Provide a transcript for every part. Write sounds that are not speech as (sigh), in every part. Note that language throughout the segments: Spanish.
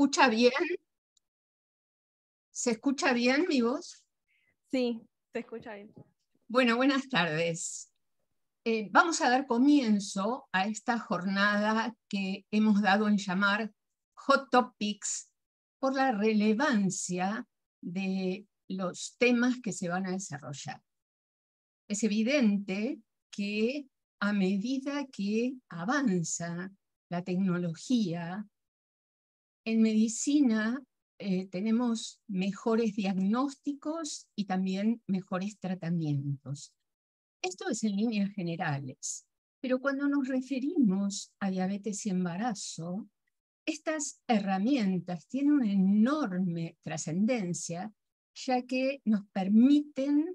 escucha bien? ¿Se escucha bien mi voz? Sí, se escucha bien. Bueno, buenas tardes. Eh, vamos a dar comienzo a esta jornada que hemos dado en llamar Hot Topics por la relevancia de los temas que se van a desarrollar. Es evidente que a medida que avanza la tecnología, en medicina eh, tenemos mejores diagnósticos y también mejores tratamientos. Esto es en líneas generales, pero cuando nos referimos a diabetes y embarazo, estas herramientas tienen una enorme trascendencia, ya que nos permiten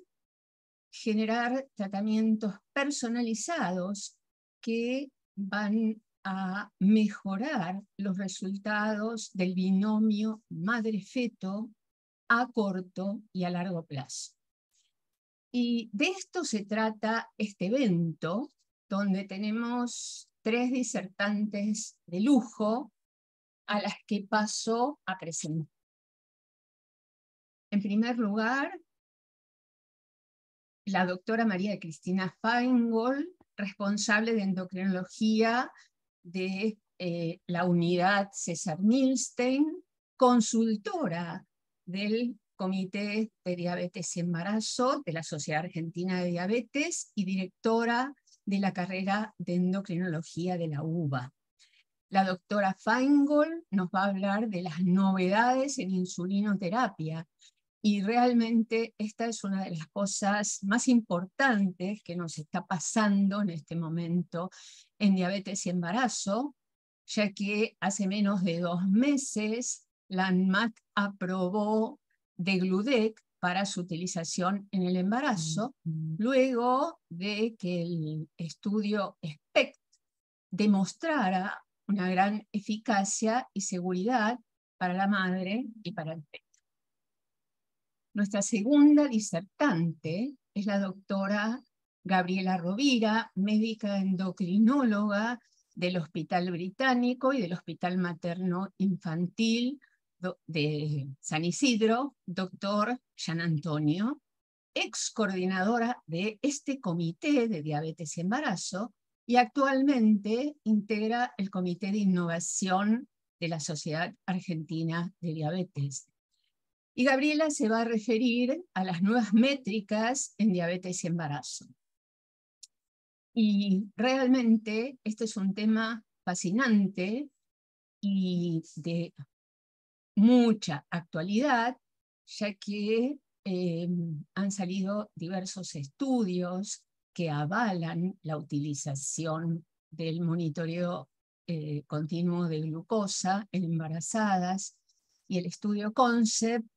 generar tratamientos personalizados que van a mejorar los resultados del binomio madre-feto a corto y a largo plazo. Y de esto se trata este evento, donde tenemos tres disertantes de lujo a las que paso a presentar. En primer lugar, la doctora María Cristina Feingold, responsable de endocrinología de eh, la unidad César Milstein, consultora del Comité de Diabetes y Embarazo de la Sociedad Argentina de Diabetes y directora de la carrera de endocrinología de la UBA. La doctora Feingold nos va a hablar de las novedades en insulinoterapia y realmente esta es una de las cosas más importantes que nos está pasando en este momento en diabetes y embarazo, ya que hace menos de dos meses la ANMAT aprobó Degludec para su utilización en el embarazo, luego de que el estudio SPECT demostrara una gran eficacia y seguridad para la madre y para el bebé. Nuestra segunda disertante es la doctora Gabriela Rovira, médica endocrinóloga del Hospital Británico y del Hospital Materno Infantil de San Isidro, doctor Jean Antonio, ex coordinadora de este comité de diabetes y embarazo y actualmente integra el comité de innovación de la Sociedad Argentina de Diabetes. Y Gabriela se va a referir a las nuevas métricas en diabetes y embarazo. Y realmente este es un tema fascinante y de mucha actualidad, ya que eh, han salido diversos estudios que avalan la utilización del monitoreo eh, continuo de glucosa en embarazadas y el estudio concept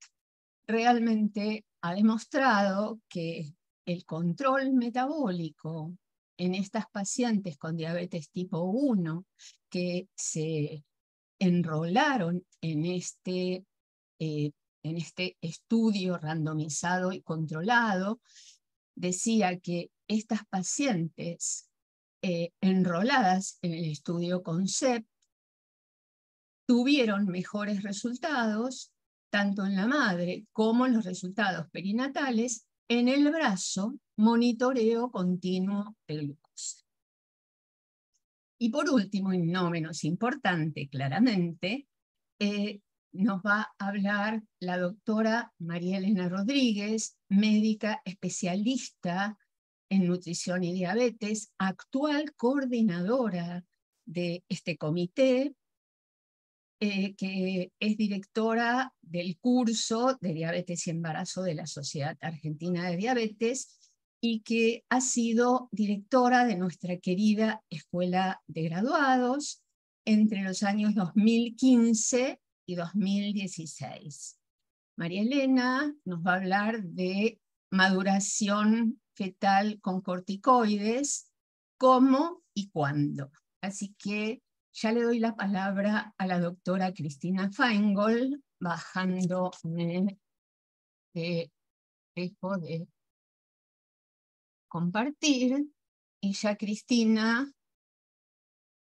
realmente ha demostrado que el control metabólico en estas pacientes con diabetes tipo 1 que se enrolaron en este, eh, en este estudio randomizado y controlado, decía que estas pacientes eh, enroladas en el estudio CONCEPT tuvieron mejores resultados tanto en la madre como en los resultados perinatales en el brazo, monitoreo continuo de glucosa. Y por último, y no menos importante claramente, eh, nos va a hablar la doctora María Elena Rodríguez, médica especialista en nutrición y diabetes, actual coordinadora de este comité eh, que es directora del curso de diabetes y embarazo de la Sociedad Argentina de Diabetes y que ha sido directora de nuestra querida Escuela de Graduados entre los años 2015 y 2016. María Elena nos va a hablar de maduración fetal con corticoides, cómo y cuándo. Así que ya le doy la palabra a la doctora Cristina Feingold, bajando el de, de compartir. Y ya Cristina,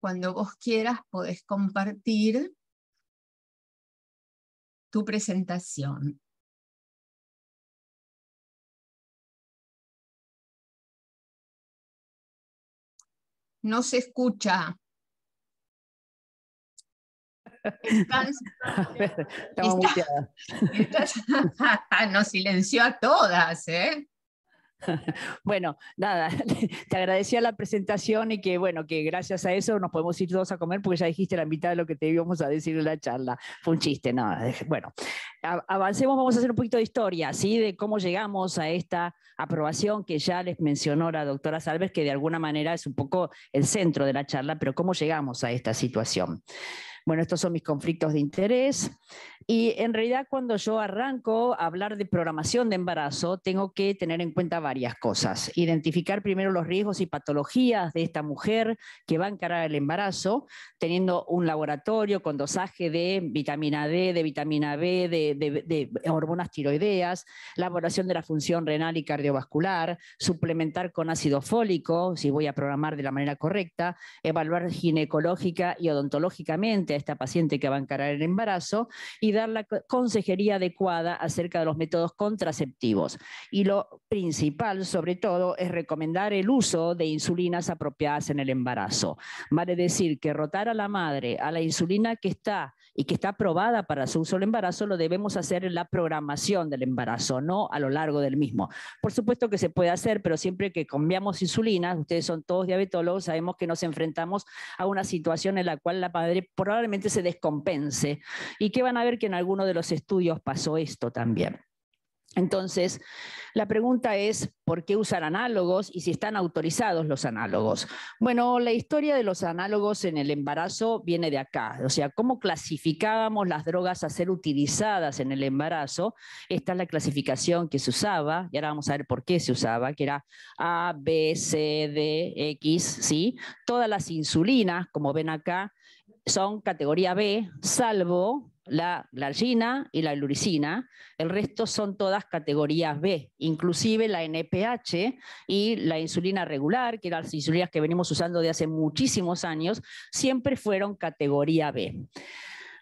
cuando vos quieras, podés compartir tu presentación. No se escucha no (laughs) Estamos (laughs) nos silenció a todas, ¿eh? (laughs) Bueno, nada, te agradecía la presentación y que bueno, que gracias a eso nos podemos ir todos a comer porque ya dijiste la mitad de lo que te íbamos a decir en la charla. Fue un chiste, nada. bueno, avancemos, vamos a hacer un poquito de historia, ¿sí? De cómo llegamos a esta aprobación que ya les mencionó la doctora Salves, que de alguna manera es un poco el centro de la charla, pero cómo llegamos a esta situación bueno, estos son mis conflictos de interés. Y en realidad cuando yo arranco a hablar de programación de embarazo, tengo que tener en cuenta varias cosas. Identificar primero los riesgos y patologías de esta mujer que va a encarar el embarazo, teniendo un laboratorio con dosaje de vitamina D, de vitamina B, de, hormonas tiroideas, la de la función renal y cardiovascular, suplementar con ácido fólico, si voy a programar de la manera correcta, evaluar ginecológica y odontológicamente esta paciente que va a encarar el embarazo y dar la consejería adecuada acerca de los métodos contraceptivos. Y lo principal, sobre todo, es recomendar el uso de insulinas apropiadas en el embarazo. Vale decir que rotar a la madre a la insulina que está y que está aprobada para su uso embarazo, lo debemos hacer en la programación del embarazo, no a lo largo del mismo. Por supuesto que se puede hacer, pero siempre que cambiamos insulina, ustedes son todos diabetólogos, sabemos que nos enfrentamos a una situación en la cual la madre probablemente se descompense y que van a ver que en alguno de los estudios pasó esto también. Entonces, la pregunta es, ¿por qué usar análogos y si están autorizados los análogos? Bueno, la historia de los análogos en el embarazo viene de acá, o sea, cómo clasificábamos las drogas a ser utilizadas en el embarazo. Esta es la clasificación que se usaba, y ahora vamos a ver por qué se usaba, que era A, B, C, D, X, ¿sí? Todas las insulinas, como ven acá, son categoría B, salvo la glalgina y la luricina. El resto son todas categorías B, inclusive la NPH y la insulina regular, que eran las insulinas que venimos usando de hace muchísimos años, siempre fueron categoría B.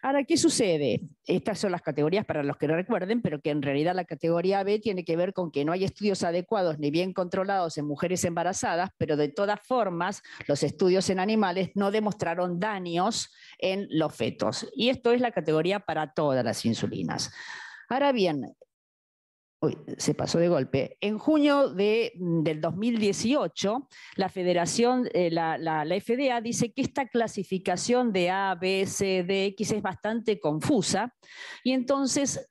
Ahora, ¿qué sucede? Estas son las categorías para los que no recuerden, pero que en realidad la categoría B tiene que ver con que no hay estudios adecuados ni bien controlados en mujeres embarazadas, pero de todas formas los estudios en animales no demostraron daños en los fetos. Y esto es la categoría para todas las insulinas. Ahora bien, Uy, se pasó de golpe. En junio de, mm, del 2018, la Federación, eh, la, la, FDA dice que esta clasificación de A, B, C, D, X es bastante confusa y entonces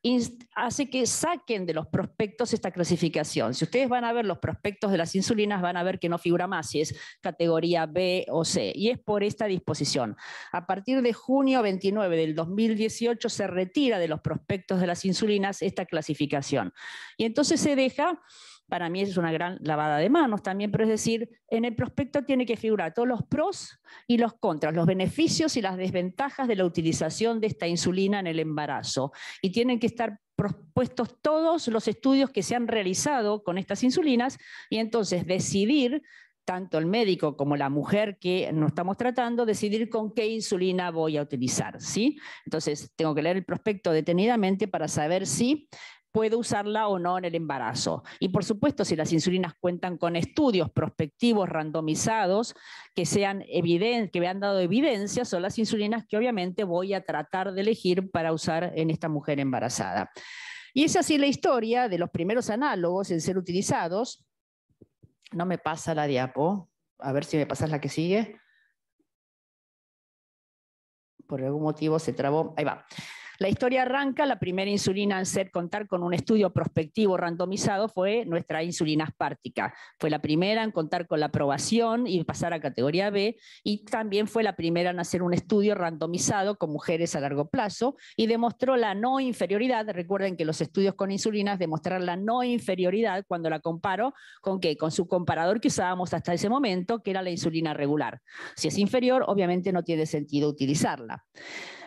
hace que saquen de los prospectos esta clasificación. Si ustedes van a ver los prospectos de las insulinas, van a ver que no figura más si es categoría B o C y es por esta disposición. A partir de junio 29 del 2018 se retira de los prospectos de las insulinas esta clasificación. Y entonces se deja, para mí es una gran lavada de manos también, pero es decir, en el prospecto tiene que figurar todos los pros y los contras, los beneficios y las desventajas de la utilización de esta insulina en el embarazo. Y tienen que estar propuestos todos los estudios que se han realizado con estas insulinas y entonces decidir tanto el médico como la mujer que nos estamos tratando, decidir con qué insulina voy a utilizar, ¿sí? Entonces, tengo que leer el prospecto detenidamente para saber si puede usarla o no en el embarazo. Y por supuesto, si las insulinas cuentan con estudios prospectivos randomizados que, sean que me han dado evidencia, son las insulinas que obviamente voy a tratar de elegir para usar en esta mujer embarazada. Y esa es así la historia de los primeros análogos en ser utilizados. No me pasa la diapo. A ver si me pasas la que sigue. Por algún motivo se trabó. Ahí va. La historia arranca, la primera insulina en ser contar con un estudio prospectivo randomizado fue nuestra insulina aspartica. Fue la primera en contar con la aprobación y pasar a categoría B y también fue la primera en hacer un estudio randomizado con mujeres a largo plazo y demostró la no inferioridad. Recuerden que los estudios con insulinas demostraron la no inferioridad cuando la comparo con qué? Con su comparador que usábamos hasta ese momento, que era la insulina regular. Si es inferior, obviamente no tiene sentido utilizarla.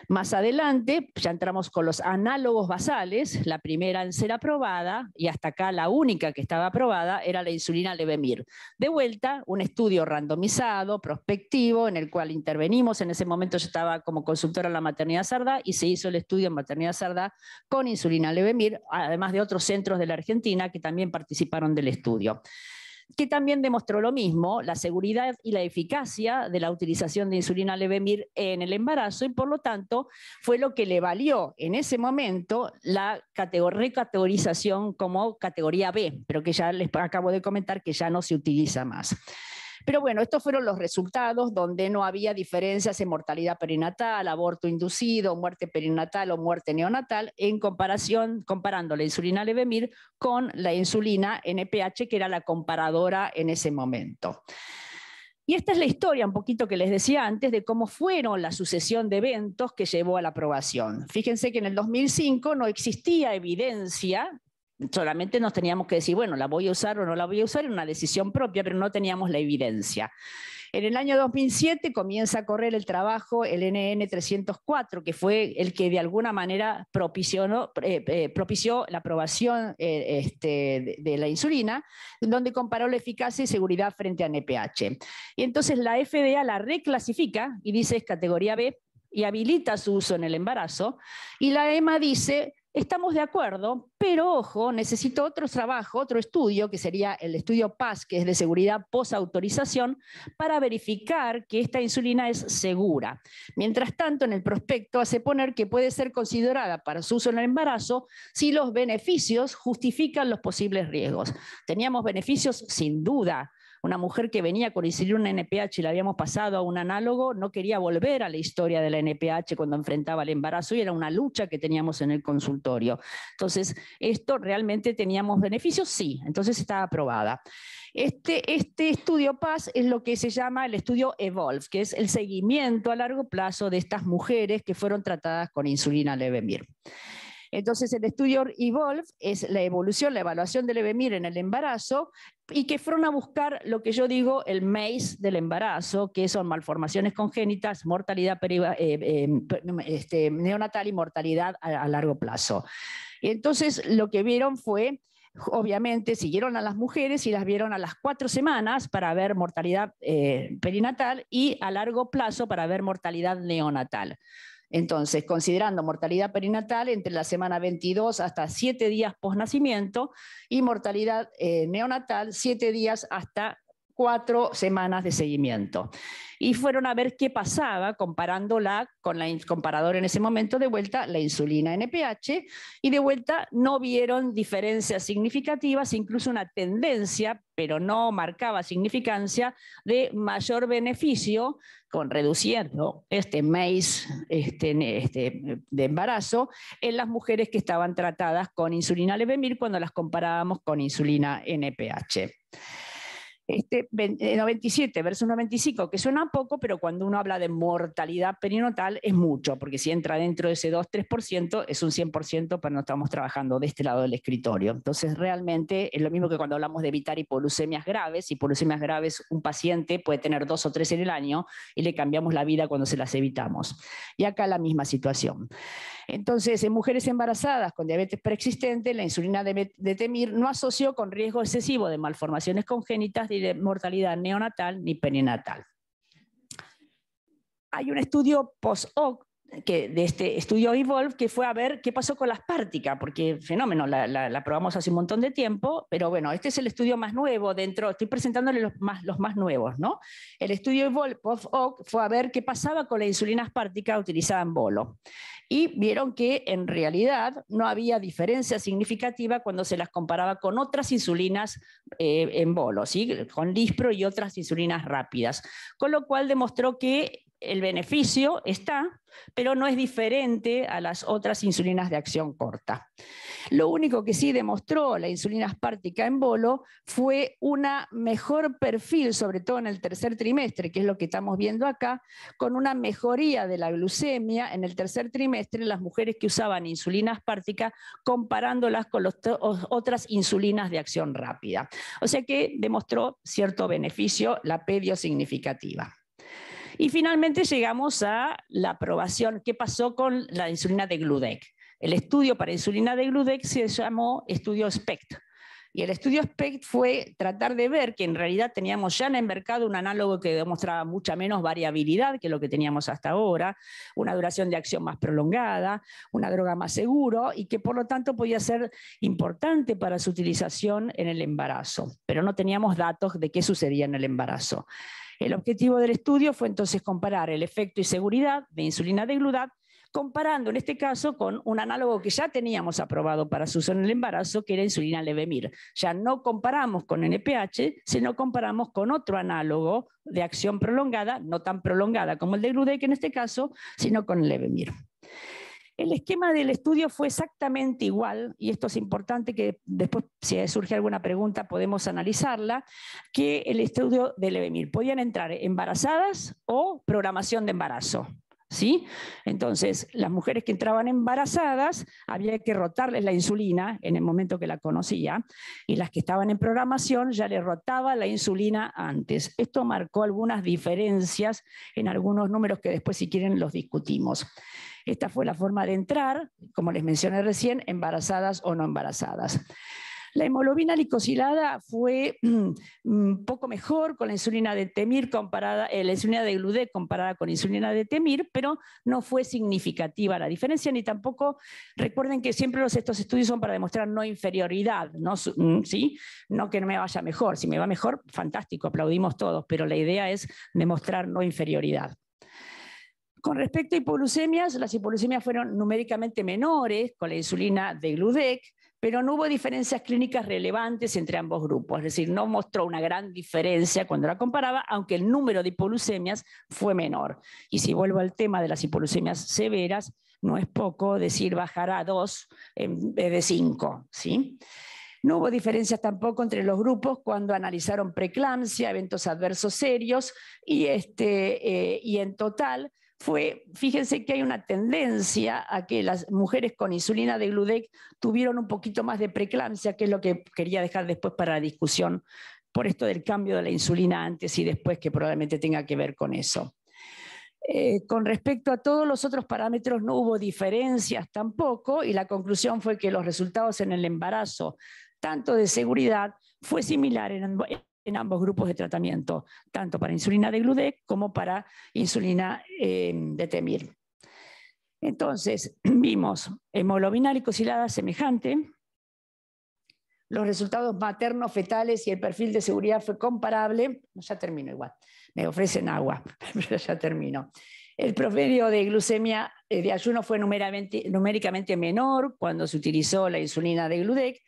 Más adelante, ya entramos con los análogos basales, la primera en ser aprobada, y hasta acá la única que estaba aprobada era la insulina Levemir. De vuelta, un estudio randomizado, prospectivo, en el cual intervenimos, en ese momento yo estaba como consultora en la maternidad sarda, y se hizo el estudio en maternidad sarda con insulina Levemir, además de otros centros de la Argentina que también participaron del estudio que también demostró lo mismo, la seguridad y la eficacia de la utilización de insulina levemir en el embarazo y por lo tanto fue lo que le valió en ese momento la recategorización como categoría B, pero que ya les acabo de comentar que ya no se utiliza más. Pero bueno, estos fueron los resultados donde no había diferencias en mortalidad perinatal, aborto inducido, muerte perinatal o muerte neonatal en comparación, comparando la insulina Levemir con la insulina NPH, que era la comparadora en ese momento. Y esta es la historia un poquito que les decía antes de cómo fueron la sucesión de eventos que llevó a la aprobación. Fíjense que en el 2005 no existía evidencia solamente nos teníamos que decir, bueno, la voy a usar o no la voy a usar, era una decisión propia, pero no teníamos la evidencia. En el año 2007 comienza a correr el trabajo el NN 304, que fue el que de alguna manera eh, eh, propició, la aprobación eh, este, de, la insulina, donde comparó la eficacia y seguridad frente a NPH. Y entonces la FDA la reclasifica y dice es categoría B y habilita su uso en el embarazo. Y la EMA dice, Estamos de acuerdo, pero ojo, necesito otro trabajo, otro estudio, que sería el estudio PAS, que es de seguridad posautorización, para verificar que esta insulina es segura. Mientras tanto, en el prospecto hace poner que puede ser considerada para su uso en el embarazo si los beneficios justifican los posibles riesgos. Teníamos beneficios sin duda, una mujer que venía con insulina NPH y la habíamos pasado a un análogo, no quería volver a la historia de la NPH cuando enfrentaba el embarazo y era una lucha que teníamos en el consultorio. Entonces, ¿esto realmente teníamos beneficios? Sí, entonces estaba aprobada. Este, este estudio PAS es lo que se llama el estudio EVOLVE, que es el seguimiento a largo plazo de estas mujeres que fueron tratadas con insulina Levemir. Entonces, el estudio Evolve es la evolución, la evaluación del EBMIR en el embarazo y que fueron a buscar lo que yo digo el maze del embarazo, que son malformaciones congénitas, mortalidad eh, eh, este, neonatal y mortalidad a, largo plazo. Entonces, lo que vieron fue obviamente siguieron a las mujeres y las vieron a las cuatro semanas para ver mortalidad eh, perinatal y a largo plazo para ver mortalidad neonatal. Entonces, considerando mortalidad perinatal entre la semana 22 hasta 7 días post nacimiento y mortalidad eh, neonatal 7 días hasta cuatro semanas de seguimiento. Y fueron a ver qué pasaba comparándola con la comparador en ese momento, de vuelta la insulina NPH, y de vuelta no vieron diferencias significativas, incluso una tendencia, pero no marcaba significancia, de mayor beneficio con reduciendo este mes este, este, de embarazo en las mujeres que estaban tratadas con insulina Levemir cuando las comparábamos con insulina NPH este, 97 eh, versus 95, que suena poco, pero cuando uno habla de mortalidad perinatal es mucho, porque si entra dentro de ese 2-3%, es un 100%, pero no estamos trabajando de este lado del escritorio. Entonces, realmente es lo mismo que cuando hablamos de evitar hipolucemias graves. Hipolucemias graves, un paciente puede tener dos o tres en el año y le cambiamos la vida cuando se las evitamos. Y acá la misma situación. Entonces, en mujeres embarazadas con diabetes preexistente, la insulina de, Temir no asoció con riesgo excesivo de malformaciones congénitas ni de mortalidad neonatal ni perinatal. Hay un estudio post-hoc que, de este estudio Evolve, que fue a ver qué pasó con la aspartica, porque fenómeno, la, la, probamos hace un montón de tiempo, pero bueno, este es el estudio más nuevo dentro, estoy presentándole los más, los más nuevos, ¿no? El estudio Evolve fue a ver qué pasaba con la insulina aspartica utilizada en bolo. Y vieron que en realidad no había diferencia significativa cuando se las comparaba con otras insulinas eh, en bolo, ¿sí? con Lispro y otras insulinas rápidas. Con lo cual demostró que el beneficio está, pero no es diferente a las otras insulinas de acción corta. Lo único que sí demostró la insulina aspartica en bolo fue un mejor perfil, sobre todo en el tercer trimestre, que es lo que estamos viendo acá, con una mejoría de la glucemia en el tercer trimestre en las mujeres que usaban insulina aspartica comparándolas con las otras insulinas de acción rápida. O sea que demostró cierto beneficio la pedio significativa. Y finalmente llegamos a la aprobación. ¿Qué pasó con la insulina de Gludec? El estudio para insulina de Gludec se llamó estudio SPECT. Y el estudio SPECT fue tratar de ver que en realidad teníamos ya en el mercado un análogo que demostraba mucha menos variabilidad que lo que teníamos hasta ahora, una duración de acción más prolongada, una droga más seguro y que por lo tanto podía ser importante para su utilización en el embarazo. Pero no teníamos datos de qué sucedía en el embarazo. El objetivo del estudio fue entonces comparar el efecto y seguridad de insulina de comparando en este caso con un análogo que ya teníamos aprobado para su uso en el embarazo, que era insulina levemir. Ya no comparamos con NPH, sino comparamos con otro análogo de acción prolongada, no tan prolongada como el de que en este caso, sino con levemir. El esquema del estudio fue exactamente igual, y esto es importante que después, si surge alguna pregunta, podemos analizarla, que el estudio de Levemir Podían entrar embarazadas o programación de embarazo. ¿Sí? Entonces, las mujeres que entraban embarazadas, había que rotarles la insulina en el momento que la conocía, y las que estaban en programación ya le rotaba la insulina antes. Esto marcó algunas diferencias en algunos números que después, si quieren, los discutimos. Esta fue la forma de entrar, como les mencioné recién, embarazadas o no embarazadas. La hemoglobina licosilada fue un mm, mm, poco mejor con la insulina de Temir comparada, eh, la insulina de comparada con insulina de Temir, pero no fue significativa la diferencia, ni tampoco, recuerden que siempre los, estos estudios son para demostrar no inferioridad, ¿no? Mm, no que no me vaya mejor, si me va mejor, fantástico, aplaudimos todos, pero la idea es demostrar no inferioridad. Con respecto a hipoglucemias, las hipoglucemias fueron numéricamente menores con la insulina de Gludec, pero no hubo diferencias clínicas relevantes entre ambos grupos, es decir, no mostró una gran diferencia cuando la comparaba, aunque el número de hipoglucemias fue menor. Y si vuelvo al tema de las hipoglucemias severas, no es poco decir bajar a 2 en vez de 5, ¿sí? No hubo diferencias tampoco entre los grupos cuando analizaron preeclampsia, eventos adversos serios, y, este, eh, y en total fue, fíjense que hay una tendencia a que las mujeres con insulina de Gludec tuvieron un poquito más de preeclampsia, que es lo que quería dejar después para la discusión, por esto del cambio de la insulina antes y después, que probablemente tenga que ver con eso. Eh, con respecto a todos los otros parámetros no hubo diferencias tampoco y la conclusión fue que los resultados en el embarazo, tanto de seguridad, fue similar en, en ambos grupos de tratamiento, tanto para insulina de Gludec como para insulina eh, de Temir. Entonces, (clears throat) vimos hemoglobina glicosilada semejante, los resultados maternos, fetales y el perfil de seguridad fue comparable. Ya termino igual, me ofrecen agua, (laughs) pero ya termino. El promedio de glucemia eh, de ayuno fue numéricamente menor cuando se utilizó la insulina de Gludec,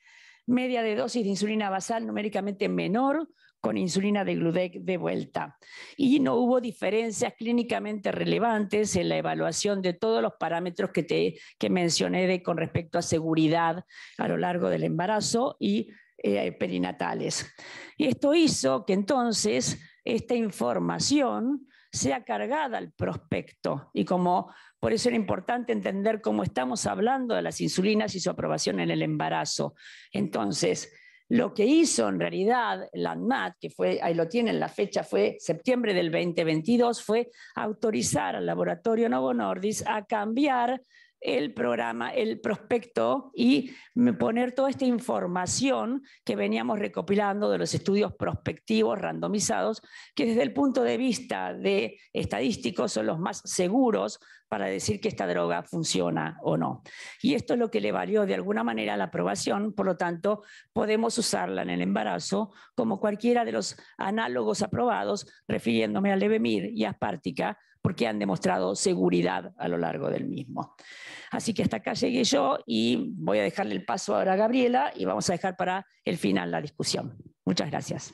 media de dosis de insulina basal numéricamente menor con insulina de Gludec de vuelta. Y no hubo diferencias clínicamente relevantes en la evaluación de todos los parámetros que, te, que mencioné de, con respecto a seguridad a lo largo del embarazo y eh, perinatales. Y esto hizo que entonces esta información sea cargada al prospecto. Y como por eso era importante entender cómo estamos hablando de las insulinas y su aprobación en el embarazo. Entonces, lo que hizo en realidad la ANMAT, que fue, ahí lo tienen, la fecha fue septiembre del 2022, fue autorizar al laboratorio Novo Nordis a cambiar el programa, el prospecto y poner toda esta información que veníamos recopilando de los estudios prospectivos randomizados, que desde el punto de vista de estadísticos son los más seguros para decir que esta droga funciona o no. Y esto es lo que le valió de alguna manera la aprobación, por lo tanto, podemos usarla en el embarazo como cualquiera de los análogos aprobados, refiriéndome a Levemir y Aspartica, porque han demostrado seguridad a lo largo del mismo. Así que hasta acá llegué yo y voy a dejarle el paso ahora a Gabriela y vamos a dejar para el final la discusión. Muchas gracias.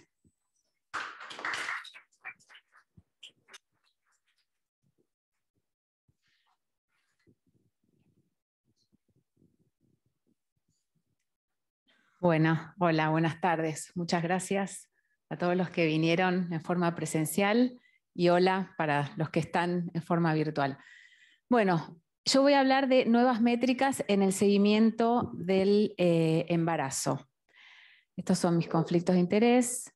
Bueno, hola, buenas tardes. Muchas gracias a todos los que vinieron en forma presencial y hola para los que están en forma virtual. Bueno, yo voy a hablar de nuevas métricas en el seguimiento del eh, embarazo. Estos son mis conflictos de interés.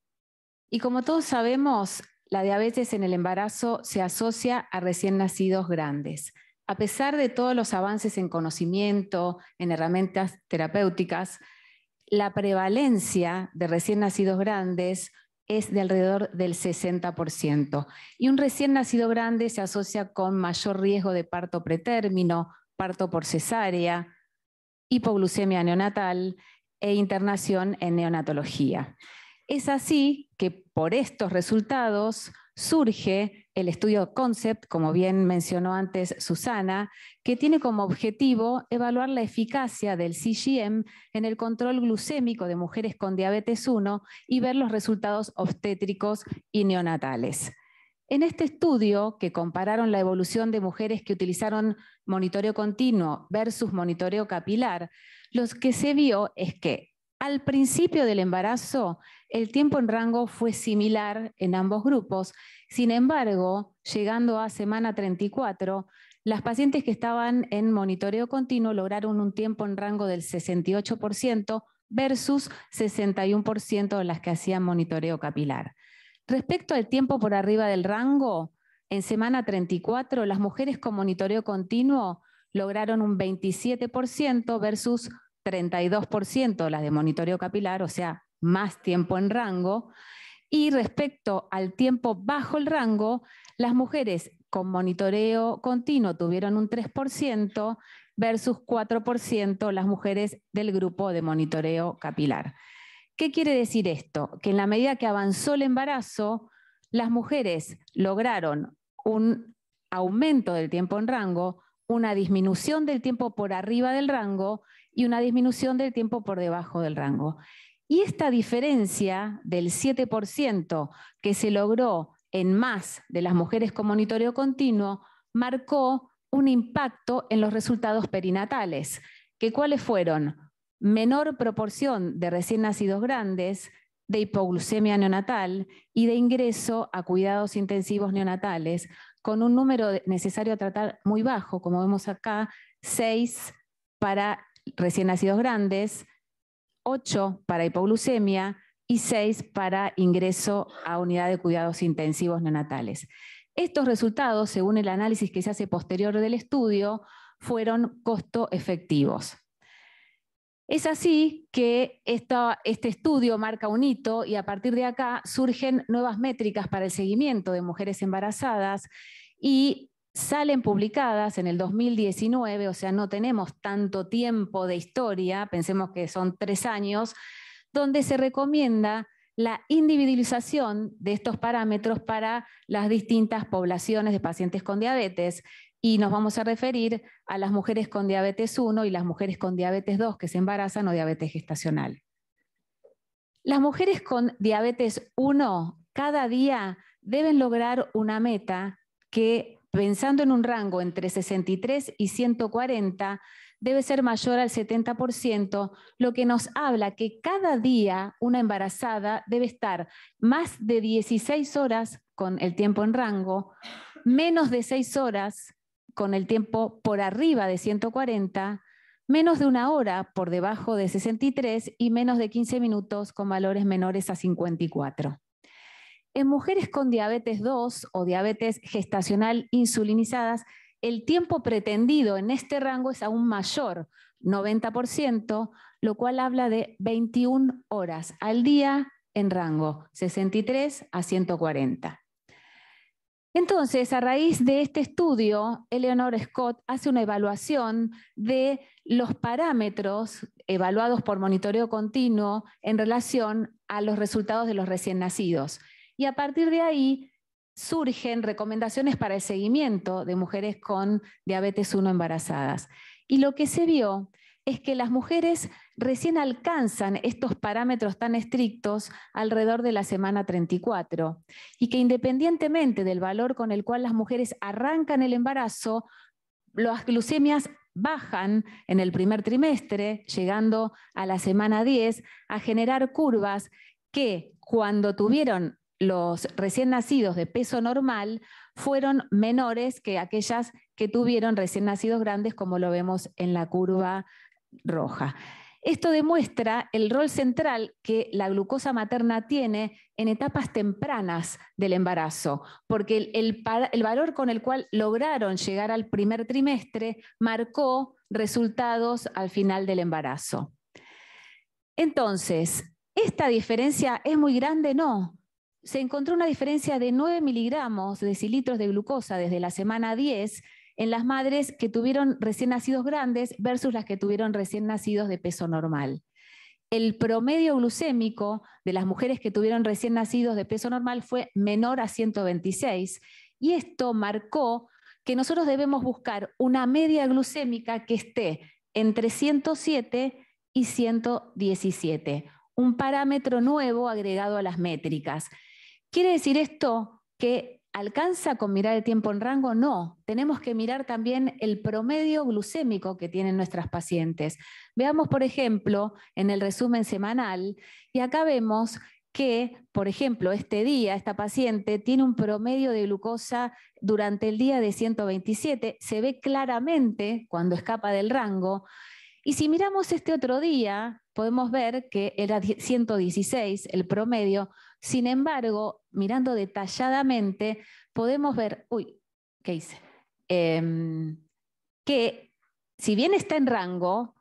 Y como todos sabemos, la diabetes en el embarazo se asocia a recién nacidos grandes. A pesar de todos los avances en conocimiento, en herramientas terapéuticas, la prevalencia de recién nacidos grandes es de alrededor del 60%. Y un recién nacido grande se asocia con mayor riesgo de parto pretérmino, parto por cesárea, hipoglucemia neonatal e internación en neonatología. Es así que por estos resultados, surge el estudio Concept, como bien mencionó antes Susana, que tiene como objetivo evaluar la eficacia del CGM en el control glucémico de mujeres con diabetes 1 y ver los resultados obstétricos y neonatales. En este estudio, que compararon la evolución de mujeres que utilizaron monitoreo continuo versus monitoreo capilar, lo que se vio es que al principio del embarazo, el tiempo en rango fue similar en ambos grupos. Sin embargo, llegando a semana 34, las pacientes que estaban en monitoreo continuo lograron un tiempo en rango del 68% versus 61% de las que hacían monitoreo capilar. Respecto al tiempo por arriba del rango, en semana 34, las mujeres con monitoreo continuo lograron un 27% versus 32% las de monitoreo capilar, o sea, más tiempo en rango. Y respecto al tiempo bajo el rango, las mujeres con monitoreo continuo tuvieron un 3% versus 4% las mujeres del grupo de monitoreo capilar. ¿Qué quiere decir esto? Que en la medida que avanzó el embarazo, las mujeres lograron un aumento del tiempo en rango, una disminución del tiempo por arriba del rango y una disminución del tiempo por debajo del rango. Y esta diferencia del 7% que se logró en más de las mujeres con monitoreo continuo marcó un impacto en los resultados perinatales, que cuáles fueron menor proporción de recién nacidos grandes, de hipoglucemia neonatal y de ingreso a cuidados intensivos neonatales, con un número necesario a tratar muy bajo, como vemos acá, 6 para recién nacidos grandes, 8 para hipoglucemia y 6 para ingreso a unidad de cuidados intensivos neonatales. Estos resultados, según el análisis que se hace posterior del estudio, fueron costo efectivos. Es así que este estudio marca un hito y a partir de acá surgen nuevas métricas para el seguimiento de mujeres embarazadas y salen publicadas en el 2019, o sea, no tenemos tanto tiempo de historia, pensemos que son tres años, donde se recomienda la individualización de estos parámetros para las distintas poblaciones de pacientes con diabetes y nos vamos a referir a las mujeres con diabetes 1 y las mujeres con diabetes 2 que se embarazan o diabetes gestacional. Las mujeres con diabetes 1 cada día deben lograr una meta que pensando en un rango entre 63 y 140, debe ser mayor al 70%, lo que nos habla que cada día una embarazada debe estar más de 16 horas con el tiempo en rango, menos de 6 horas con el tiempo por arriba de 140, menos de una hora por debajo de 63 y menos de 15 minutos con valores menores a 54. En mujeres con diabetes 2 o diabetes gestacional insulinizadas, el tiempo pretendido en este rango es aún mayor, 90%, lo cual habla de 21 horas al día en rango 63 a 140. Entonces, a raíz de este estudio, Eleanor Scott hace una evaluación de los parámetros evaluados por monitoreo continuo en relación a los resultados de los recién nacidos. Y a partir de ahí surgen recomendaciones para el seguimiento de mujeres con diabetes 1 embarazadas. Y lo que se vio es que las mujeres recién alcanzan estos parámetros tan estrictos alrededor de la semana 34 y que independientemente del valor con el cual las mujeres arrancan el embarazo, las glucemias bajan en el primer trimestre, llegando a la semana 10, a generar curvas que cuando tuvieron los recién nacidos de peso normal fueron menores que aquellas que tuvieron recién nacidos grandes, como lo vemos en la curva roja. Esto demuestra el rol central que la glucosa materna tiene en etapas tempranas del embarazo, porque el, valor con el cual lograron llegar al primer trimestre marcó resultados al final del embarazo. Entonces, ¿esta diferencia es muy grande? No, se encontró una diferencia de 9 miligramos de cilitros de glucosa desde la semana 10 en las madres que tuvieron recién nacidos grandes versus las que tuvieron recién nacidos de peso normal. El promedio glucémico de las mujeres que tuvieron recién nacidos de peso normal fue menor a 126 y esto marcó que nosotros debemos buscar una media glucémica que esté entre 107 y 117, un parámetro nuevo agregado a las métricas. ¿Quiere decir esto que alcanza con mirar el tiempo en rango? No, tenemos que mirar también el promedio glucémico que tienen nuestras pacientes. Veamos, por ejemplo, en el resumen semanal, y acá vemos que, por ejemplo, este día esta paciente tiene un promedio de glucosa durante el día de 127, se ve claramente cuando escapa del rango. Y si miramos este otro día, podemos ver que era 116 el promedio, sin embargo, mirando detalladamente, podemos ver, uy, ¿qué hice? Em, que si bien está en rango,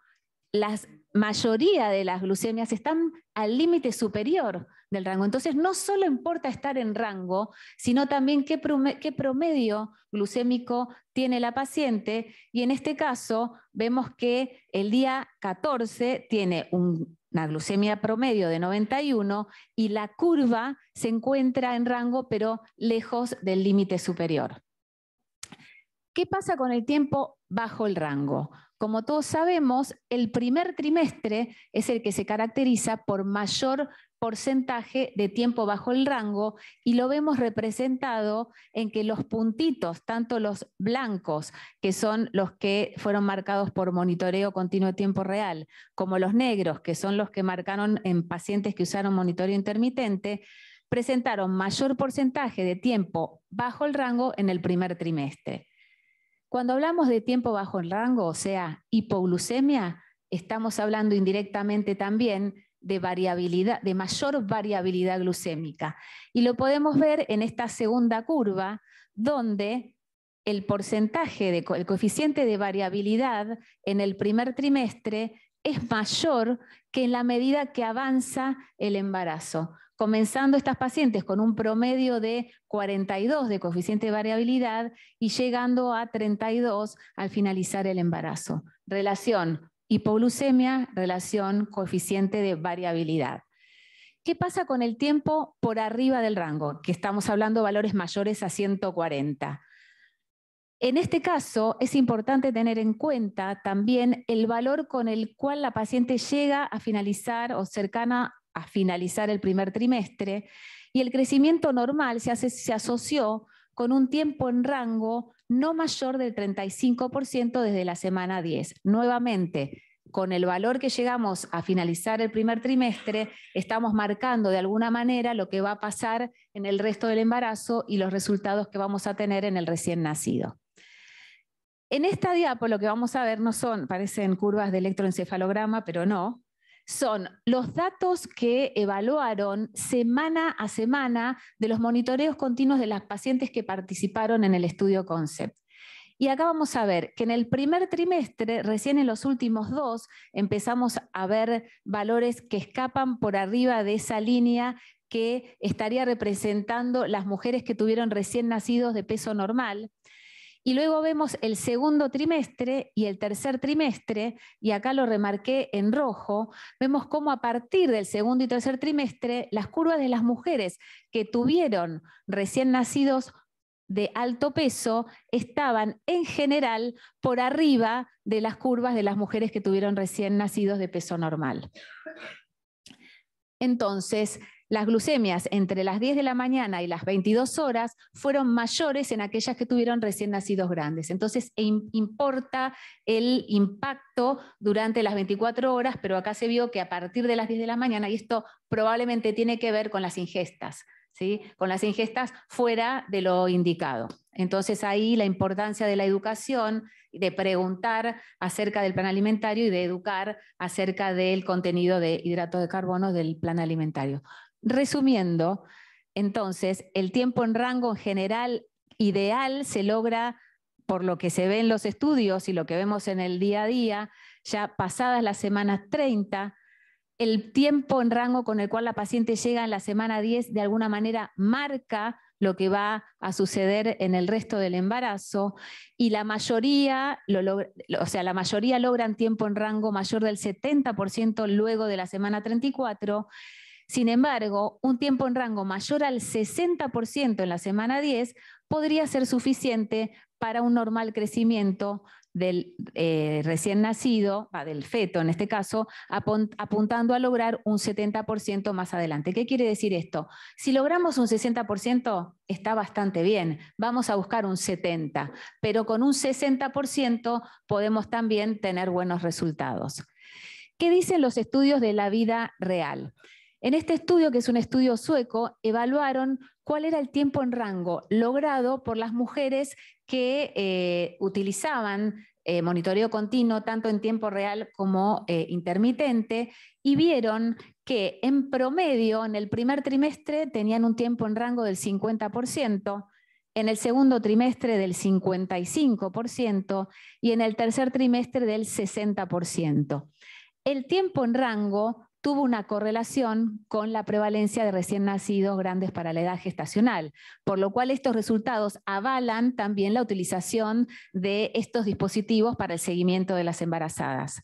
la mayoría de las glucemias están al límite superior del rango. Entonces, no solo importa estar en rango, sino también qué promedio, glucémico tiene la paciente. Y en este caso, vemos que el día 14 tiene un una glucemia promedio de 91 y la curva se encuentra en rango pero lejos del límite superior. ¿Qué pasa con el tiempo bajo el rango? Como todos sabemos, el primer trimestre es el que se caracteriza por mayor porcentaje de tiempo bajo el rango y lo vemos representado en que los puntitos, tanto los blancos, que son los que fueron marcados por monitoreo continuo de tiempo real, como los negros, que son los que marcaron en pacientes que usaron monitoreo intermitente, presentaron mayor porcentaje de tiempo bajo el rango en el primer trimestre. Cuando hablamos de tiempo bajo el rango, o sea, hipoglucemia, estamos hablando indirectamente también de de mayor variabilidad glucémica. Y lo podemos ver en esta segunda curva, donde el porcentaje, de, el coeficiente de variabilidad en el primer trimestre es mayor que en la medida que avanza el embarazo comenzando estas pacientes con un promedio de 42 de coeficiente de variabilidad y llegando a 32 al finalizar el embarazo. Relación hipoglucemia, relación coeficiente de variabilidad. ¿Qué pasa con el tiempo por arriba del rango? Que estamos hablando de valores mayores a 140. En este caso, es importante tener en cuenta también el valor con el cual la paciente llega a finalizar o cercana a finalizar el primer trimestre y el crecimiento normal se, hace, se asoció con un tiempo en rango no mayor del 35% desde la semana 10. Nuevamente, con el valor que llegamos a finalizar el primer trimestre, estamos marcando de alguna manera lo que va a pasar en el resto del embarazo y los resultados que vamos a tener en el recién nacido. En esta diapo lo que vamos a ver no son, parecen curvas de electroencefalograma, pero no, son los datos que evaluaron semana a semana de los monitoreos continuos de las pacientes que participaron en el estudio CONCEPT. Y acá vamos a ver que en el primer trimestre, recién en los últimos dos, empezamos a ver valores que escapan por arriba de esa línea que estaría representando las mujeres que tuvieron recién nacidos de peso normal. Y luego vemos el segundo trimestre y el tercer trimestre, y acá lo remarqué en rojo, vemos cómo a partir del segundo y tercer trimestre las curvas de las mujeres que tuvieron recién nacidos de alto peso estaban en general por arriba de las curvas de las mujeres que tuvieron recién nacidos de peso normal. Entonces, las glucemias entre las 10 de la mañana y las 22 horas fueron mayores en aquellas que tuvieron recién nacidos grandes. Entonces, e importa el impacto durante las 24 horas, pero acá se vio que a partir de las 10 de la mañana, y esto probablemente tiene que ver con las ingestas, ¿sí? con las ingestas fuera de lo indicado. Entonces, ahí la importancia de la educación, de preguntar acerca del plan alimentario y de educar acerca del contenido de hidrato de carbono del plan alimentario. Resumiendo, entonces, el tiempo en rango general ideal se logra por lo que se ve en los estudios y lo que vemos en el día a día, ya pasadas las semanas 30, el tiempo en rango con el cual la paciente llega en la semana 10 de alguna manera marca lo que va a suceder en el resto del embarazo y la mayoría, o sea, la mayoría logran tiempo en rango mayor del 70% luego de la semana 34 sin embargo, un tiempo en rango mayor al 60% en la semana 10 podría ser suficiente para un normal crecimiento del eh, recién nacido, del feto en este caso, apuntando a lograr un 70% más adelante. ¿Qué quiere decir esto? Si logramos un 60%, está bastante bien, vamos a buscar un 70%, pero con un 60% podemos también tener buenos resultados. ¿Qué dicen los estudios de la vida real? En este estudio, que es un estudio sueco, evaluaron cuál era el tiempo en rango logrado por las mujeres que eh, utilizaban eh, monitoreo continuo, tanto en tiempo real como eh, intermitente, y vieron que en promedio en el primer trimestre tenían un tiempo en rango del 50%, en el segundo trimestre del 55% y en el tercer trimestre del 60%. El tiempo en rango tuvo una correlación con la prevalencia de recién nacidos grandes para la edad gestacional, por lo cual estos resultados avalan también la utilización de estos dispositivos para el seguimiento de las embarazadas.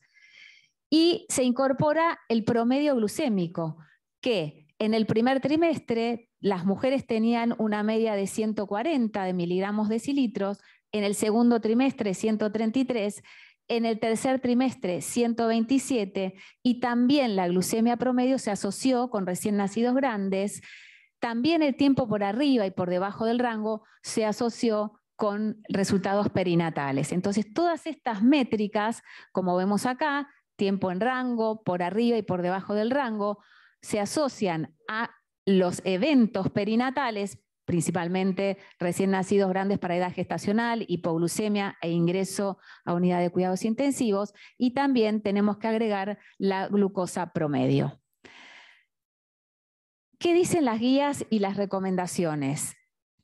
Y se incorpora el promedio glucémico, que en el primer trimestre las mujeres tenían una media de 140 de miligramos de decilitros, en el segundo trimestre 133 en el tercer trimestre 127 y también la glucemia promedio se asoció con recién nacidos grandes. También el tiempo por arriba y por debajo del rango se asoció con resultados perinatales. Entonces, todas estas métricas, como vemos acá, tiempo en rango, por arriba y por debajo del rango, se asocian a los eventos perinatales principalmente recién nacidos grandes para edad gestacional, hipoglucemia e ingreso a unidad de cuidados intensivos, y también tenemos que agregar la glucosa promedio. ¿Qué dicen las guías y las recomendaciones?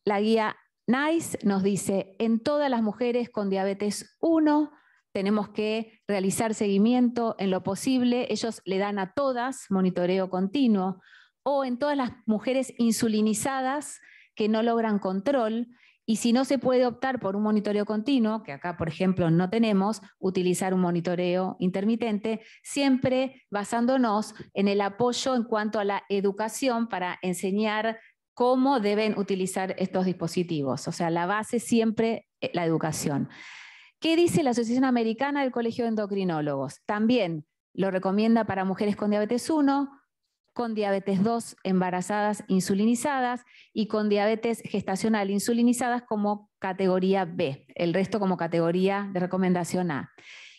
La guía NICE nos dice, en todas las mujeres con diabetes 1, tenemos que realizar seguimiento en lo posible. Ellos le dan a todas monitoreo continuo o en todas las mujeres insulinizadas que no logran control y si no se puede optar por un monitoreo continuo, que acá por ejemplo no tenemos, utilizar un monitoreo intermitente, siempre basándonos en el apoyo en cuanto a la educación para enseñar cómo deben utilizar estos dispositivos. O sea, la base siempre eh, la educación. ¿Qué dice la Asociación Americana del Colegio de Endocrinólogos? También lo recomienda para mujeres con diabetes 1, con diabetes 2 embarazadas insulinizadas y con diabetes gestacional insulinizadas como categoría B, el resto como categoría de recomendación A.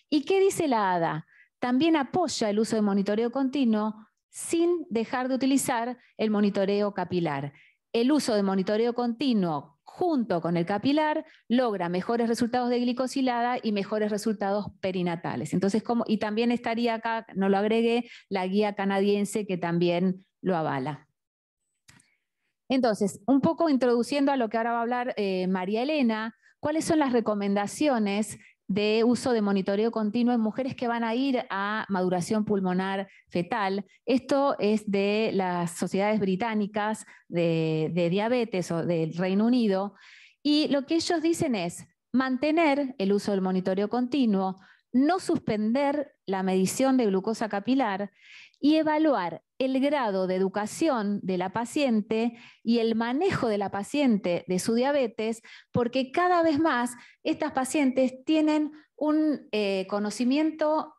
¿Y qué dice la ADA? También apoya el uso de monitoreo continuo sin dejar de utilizar el monitoreo capilar. El uso de monitoreo continuo junto con el capilar, logra mejores resultados de glicosilada y mejores resultados perinatales. Entonces, como y también estaría acá, no lo agregué, la guía canadiense que también lo avala. Entonces, un poco introduciendo a lo que ahora va a hablar eh, María Elena, ¿cuáles son las recomendaciones de uso de monitoreo continuo en mujeres que van a ir a maduración pulmonar fetal. Esto es de las sociedades británicas de, diabetes o del Reino Unido. Y lo que ellos dicen es mantener el uso del monitoreo continuo, no suspender la medición de glucosa capilar y evaluar el grado de educación de la paciente y el manejo de la paciente de su diabetes, porque cada vez más estas pacientes tienen un eh, conocimiento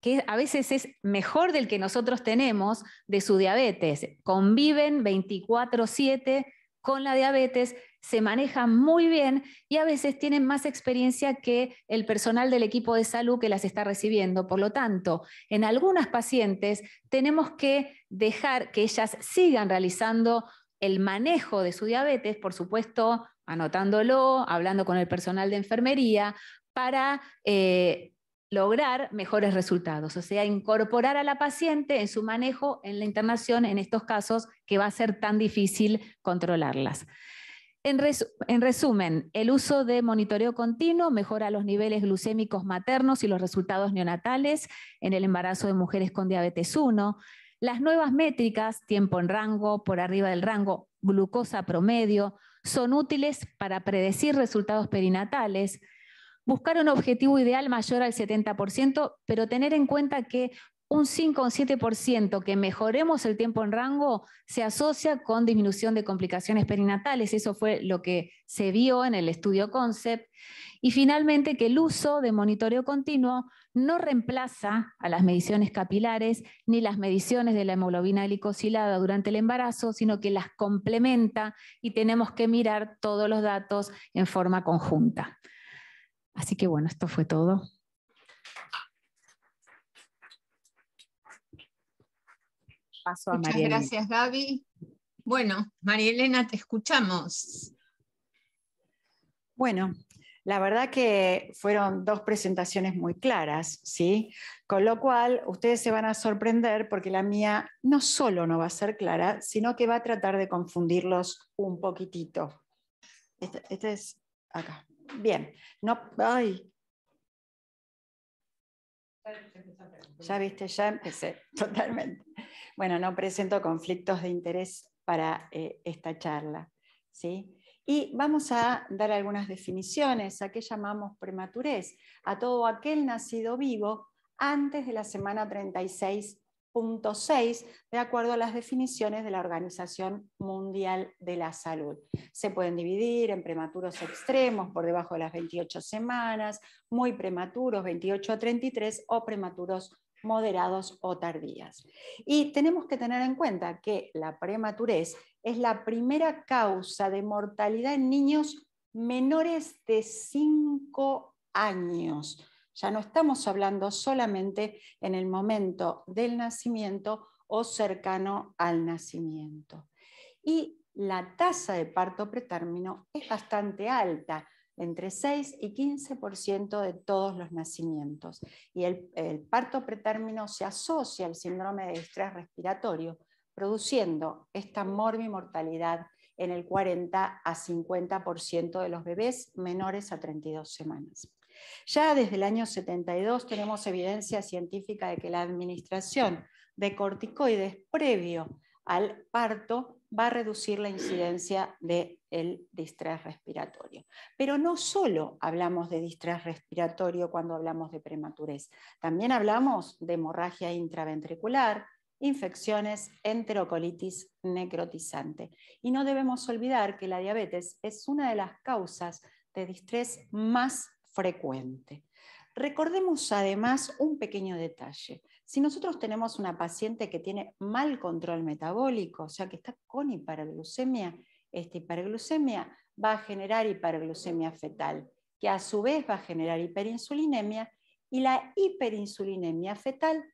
que a veces es mejor del que nosotros tenemos de su diabetes. Conviven 24/7 con la diabetes se manejan muy bien y a veces tienen más experiencia que el personal del equipo de salud que las está recibiendo. Por lo tanto, en algunas pacientes tenemos que dejar que ellas sigan realizando el manejo de su diabetes, por supuesto, anotándolo, hablando con el personal de enfermería, para eh, lograr mejores resultados. O sea, incorporar a la paciente en su manejo en la internación en estos casos que va a ser tan difícil controlarlas. En, resumen, el uso de monitoreo continuo mejora los niveles glucémicos maternos y los resultados neonatales en el embarazo de mujeres con diabetes 1. Las nuevas métricas, tiempo en rango, por arriba del rango, glucosa promedio, son útiles para predecir resultados perinatales, buscar un objetivo ideal mayor al 70%, pero tener en cuenta que un 5 o 7% que mejoremos el tiempo en rango se asocia con disminución de complicaciones perinatales. Eso fue lo que se vio en el estudio CONCEPT. Y finalmente, que el uso de monitoreo continuo no reemplaza a las mediciones capilares ni las mediciones de la hemoglobina glicosilada durante el embarazo, sino que las complementa y tenemos que mirar todos los datos en forma conjunta. Así que bueno, esto fue todo. paso a Muchas María gracias, Gaby. Bueno, María Elena, te escuchamos. Bueno, la verdad que fueron dos presentaciones muy claras, ¿sí? Con lo cual, ustedes se van a sorprender porque la mía no solo no va a ser clara, sino que va a tratar de confundirlos un poquitito. Este, este es acá. Bien. No, ay. Ya viste, ya empecé, totalmente. Bueno, no presento conflictos de interés para eh, esta charla. ¿sí? Y vamos a dar algunas definiciones. ¿A qué llamamos prematurez? A todo aquel nacido vivo antes de la semana 36.6, de acuerdo a las definiciones de la Organización Mundial de la Salud. Se pueden dividir en prematuros extremos por debajo de las 28 semanas, muy prematuros 28 a 33 o prematuros moderados o tardías. Y tenemos que tener en cuenta que la prematurez es la primera causa de mortalidad en niños menores de 5 años. Ya no estamos hablando solamente en el momento del nacimiento o cercano al nacimiento. Y la tasa de parto pretérmino es bastante alta, entre 6 y 15% de todos los nacimientos. Y el, parto pretérmino se asocia al síndrome de estrés respiratorio, produciendo esta morbimortalidad en el 40 a 50% de los bebés menores a 32 semanas. Ya desde el año 72 tenemos evidencia científica de que la administración de corticoides previo al parto va a reducir la incidencia del el distrés respiratorio. Pero no solo hablamos de distrés respiratorio cuando hablamos de prematurez, también hablamos de hemorragia intraventricular, infecciones, enterocolitis necrotizante. Y no debemos olvidar que la diabetes es una de las causas de distrés más frecuente. Recordemos además un pequeño detalle. Si nosotros tenemos una paciente que tiene mal control metabólico, o sea, que está con hiperglucemia, esta hiperglucemia va a generar hiperglucemia fetal, que a su vez va a generar hiperinsulinemia, y la hiperinsulinemia fetal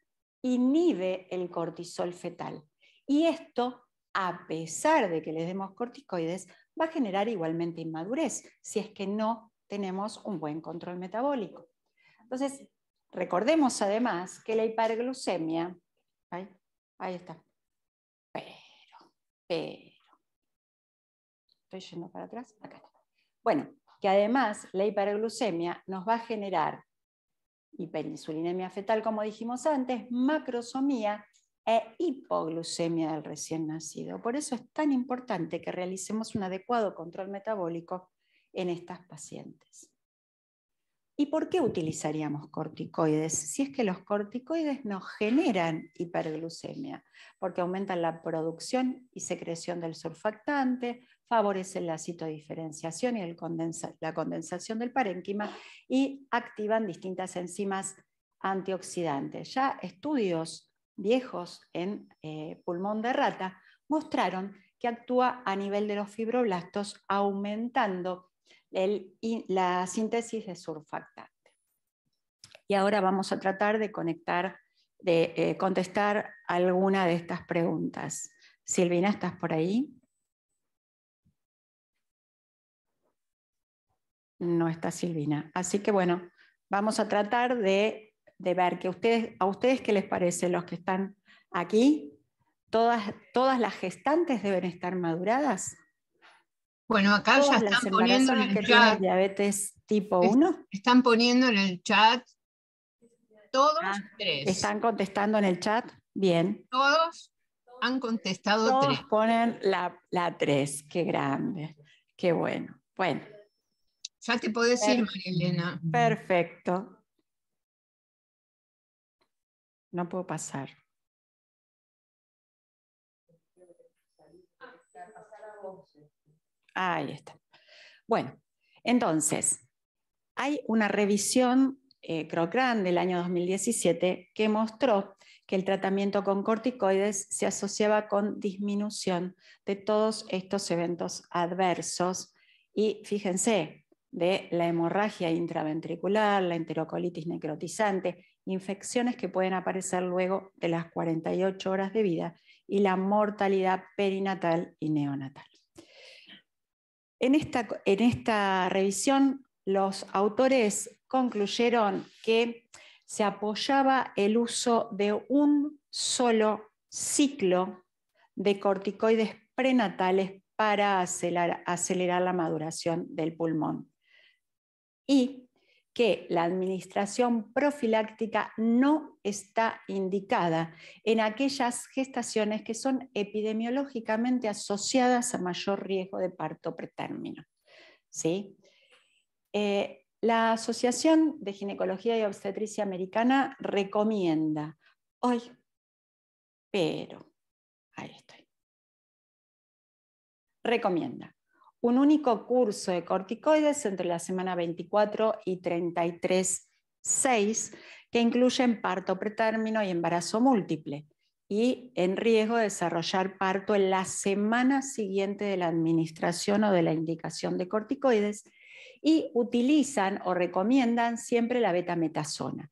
inhibe el cortisol fetal. Y esto, a pesar de que les demos corticoides, va a generar igualmente inmadurez, si es que no tenemos un buen control metabólico. Entonces, Recordemos además que la hiperglucemia, ahí, está, pero, pero, estoy yendo para atrás, acá Bueno, que además la hiperglucemia nos va a generar hiperinsulinemia fetal, como dijimos antes, macrosomía e hipoglucemia del recién nacido. Por eso es tan importante que realicemos un adecuado control metabólico en estas pacientes. ¿Y por qué utilizaríamos corticoides? Si es que los corticoides nos generan hiperglucemia, porque aumentan la producción y secreción del surfactante, favorecen la citodiferenciación y la condensación del parénquima y activan distintas enzimas antioxidantes. Ya estudios viejos en eh, pulmón de rata mostraron que actúa a nivel de los fibroblastos aumentando la síntesis de surfactante. Y ahora vamos a tratar de conectar, de eh, contestar alguna de estas preguntas. Silvina, ¿estás por ahí? No está Silvina. Así que bueno, vamos a tratar de, ver que ustedes, a ustedes qué les parece, los que están aquí, todas, todas las gestantes deben estar maduradas. Bueno, acá ya están poniendo en el chat. diabetes tipo 1? Están poniendo en el chat todos ah, tres. ¿Están contestando en el chat? Bien. Todos han contestado todos Ponen la, la tres, qué grande, qué bueno. Bueno. Ya te puedo decir, ir, María Elena. Perfecto. No puedo pasar. Ahí está. Bueno, entonces, hay una revisión eh, Crocran del año 2017 que mostró que el tratamiento con corticoides se asociaba con disminución de todos estos eventos adversos y fíjense, de la hemorragia intraventricular, la enterocolitis necrotizante, infecciones que pueden aparecer luego de las 48 horas de vida y la mortalidad perinatal y neonatal. En esta, revisión, los autores concluyeron que se apoyaba el uso de un solo ciclo de corticoides prenatales para acelerar, la maduración del pulmón. Y que la administración profiláctica no está indicada en aquellas gestaciones que son epidemiológicamente asociadas a mayor riesgo de parto pretérmino. ¿Sí? Eh, la Asociación de Ginecología y Obstetricia Americana recomienda hoy, pero, ahí estoy, recomienda un único curso de corticoides entre la semana 24 y 33, 6, que incluyen parto pretérmino y embarazo múltiple, y en riesgo de desarrollar parto en la semana siguiente de la administración o de la indicación de corticoides, y utilizan o recomiendan siempre la betametasona.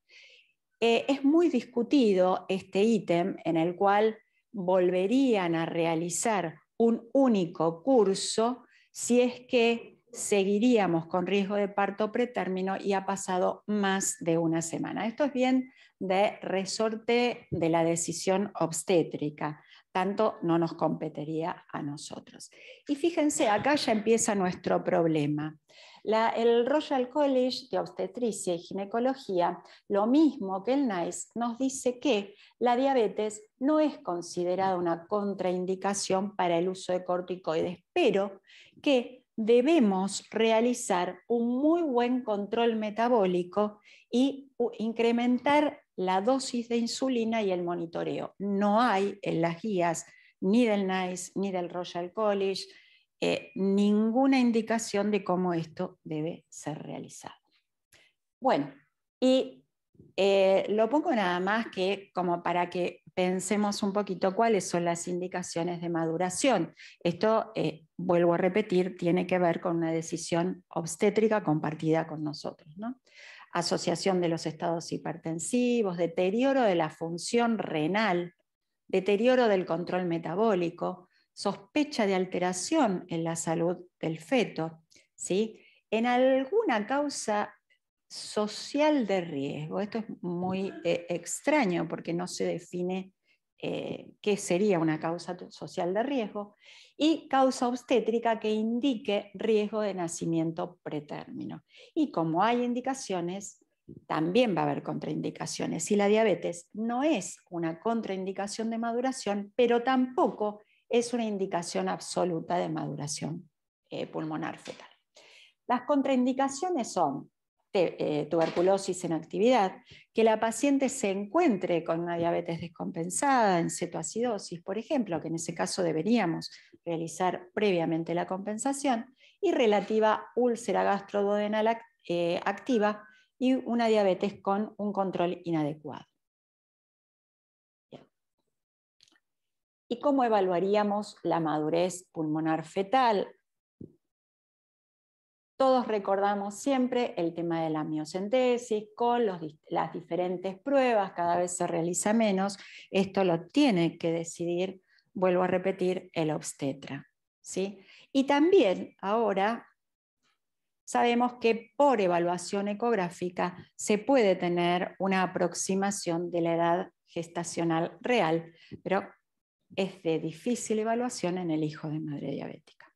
Eh, es muy discutido este ítem en el cual volverían a realizar un único curso si es que seguiríamos con riesgo de parto pretérmino y ha pasado más de una semana. Esto es bien de resorte de la decisión obstétrica, tanto no nos competería a nosotros. Y fíjense, acá ya empieza nuestro problema el Royal College de Obstetricia y Ginecología, lo mismo que el NICE, nos dice que la diabetes no es considerada una contraindicación para el uso de corticoides, pero que debemos realizar un muy buen control metabólico y incrementar la dosis de insulina y el monitoreo. No hay en las guías ni del NICE ni del Royal College eh, ninguna indicación de cómo esto debe ser realizado. Bueno, y eh, lo pongo nada más que como para que pensemos un poquito cuáles son las indicaciones de maduración. Esto, eh, vuelvo a repetir, tiene que ver con una decisión obstétrica compartida con nosotros. Asociación de los estados hipertensivos, deterioro de la función renal, deterioro del control metabólico, sospecha de alteración en la salud del feto, ¿sí? en alguna causa social de riesgo. Esto es muy eh, extraño porque no se define eh, qué sería una causa social de riesgo, y causa obstétrica que indique riesgo de nacimiento pretérmino. Y como hay indicaciones, también va a haber contraindicaciones. Si la diabetes no es una contraindicación de maduración, pero tampoco es una indicación absoluta de maduración eh, pulmonar fetal. Las contraindicaciones son eh, tuberculosis en actividad, que la paciente se encuentre con una diabetes descompensada, en cetoacidosis, por ejemplo, que en ese caso deberíamos realizar previamente la compensación, y relativa úlcera gastroduodenal eh, activa y una diabetes con un control inadecuado. ¿Y cómo evaluaríamos la madurez pulmonar fetal? Todos recordamos siempre el tema de la miocentesis con las diferentes pruebas, cada vez se realiza menos. Esto lo tiene que decidir, vuelvo a repetir, el obstetra. ¿sí? Y también ahora sabemos que por evaluación ecográfica se puede tener una aproximación de la edad gestacional real, pero es de difícil evaluación en el hijo de madre diabética.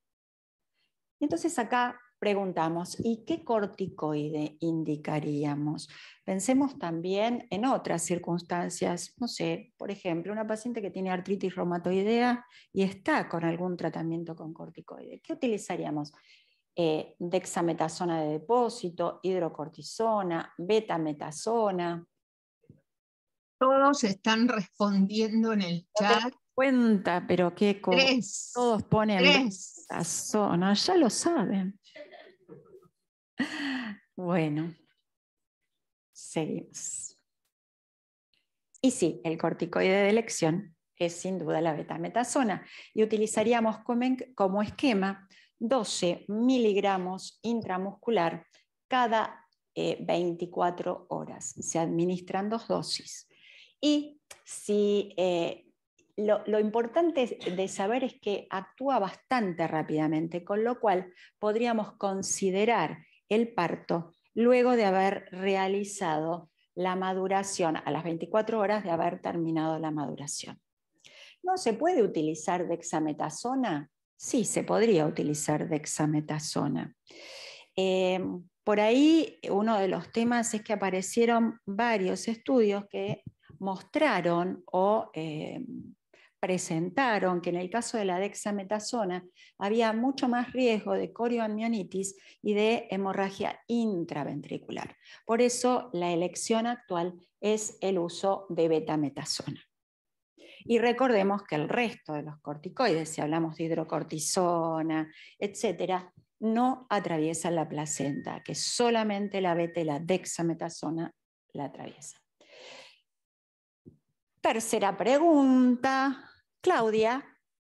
Entonces acá preguntamos, ¿y qué corticoide indicaríamos? Pensemos también en otras circunstancias, no sé, por ejemplo, una paciente que tiene artritis reumatoidea y está con algún tratamiento con corticoide. ¿Qué utilizaríamos? Eh, dexametasona de depósito, hidrocortisona, betametasona. Todos están respondiendo en el chat cuenta, pero qué Todos ponen la zona, ah, ya lo saben. (laughs) Bueno, seguimos. Y sí, el corticoide de elección es sin duda la beta y utilizaríamos como esquema 12 miligramos intramuscular cada 24 eh, horas. Se administran dos dosis. Y si eh, lo, importante de saber es que actúa bastante rápidamente, con lo cual podríamos considerar el parto luego de haber realizado la maduración, a las 24 horas de haber terminado la maduración. ¿No se puede utilizar dexametasona? Sí, se podría utilizar dexametasona. Eh, por ahí uno de los temas es que aparecieron varios estudios que mostraron o eh, presentaron que en el caso de la dexametasona había mucho más riesgo de corioamnionitis y de hemorragia intraventricular. Por eso la elección actual es el uso de betametasona. Y recordemos que el resto de los corticoides, si hablamos de hidrocortisona, etcétera, no atraviesan la placenta, que solamente la beta y la dexametasona la atraviesan. Tercera pregunta, Claudia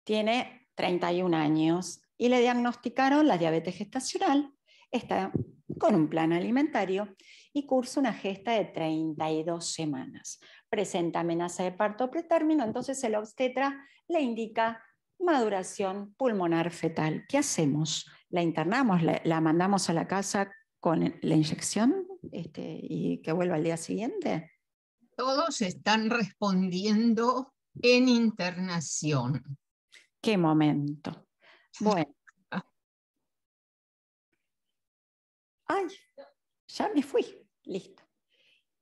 tiene 31 años y le diagnosticaron la diabetes gestacional, está con un plan alimentario y cursa una gesta de 32 semanas. Presenta amenaza de parto pretérmino, entonces el obstetra le indica maduración pulmonar fetal. ¿Qué hacemos? ¿La internamos? ¿La, mandamos a la casa con la inyección este, y que vuelva al día siguiente? Todos están respondiendo en internación. Qué momento. Bueno. Ay, ya me fui. Listo.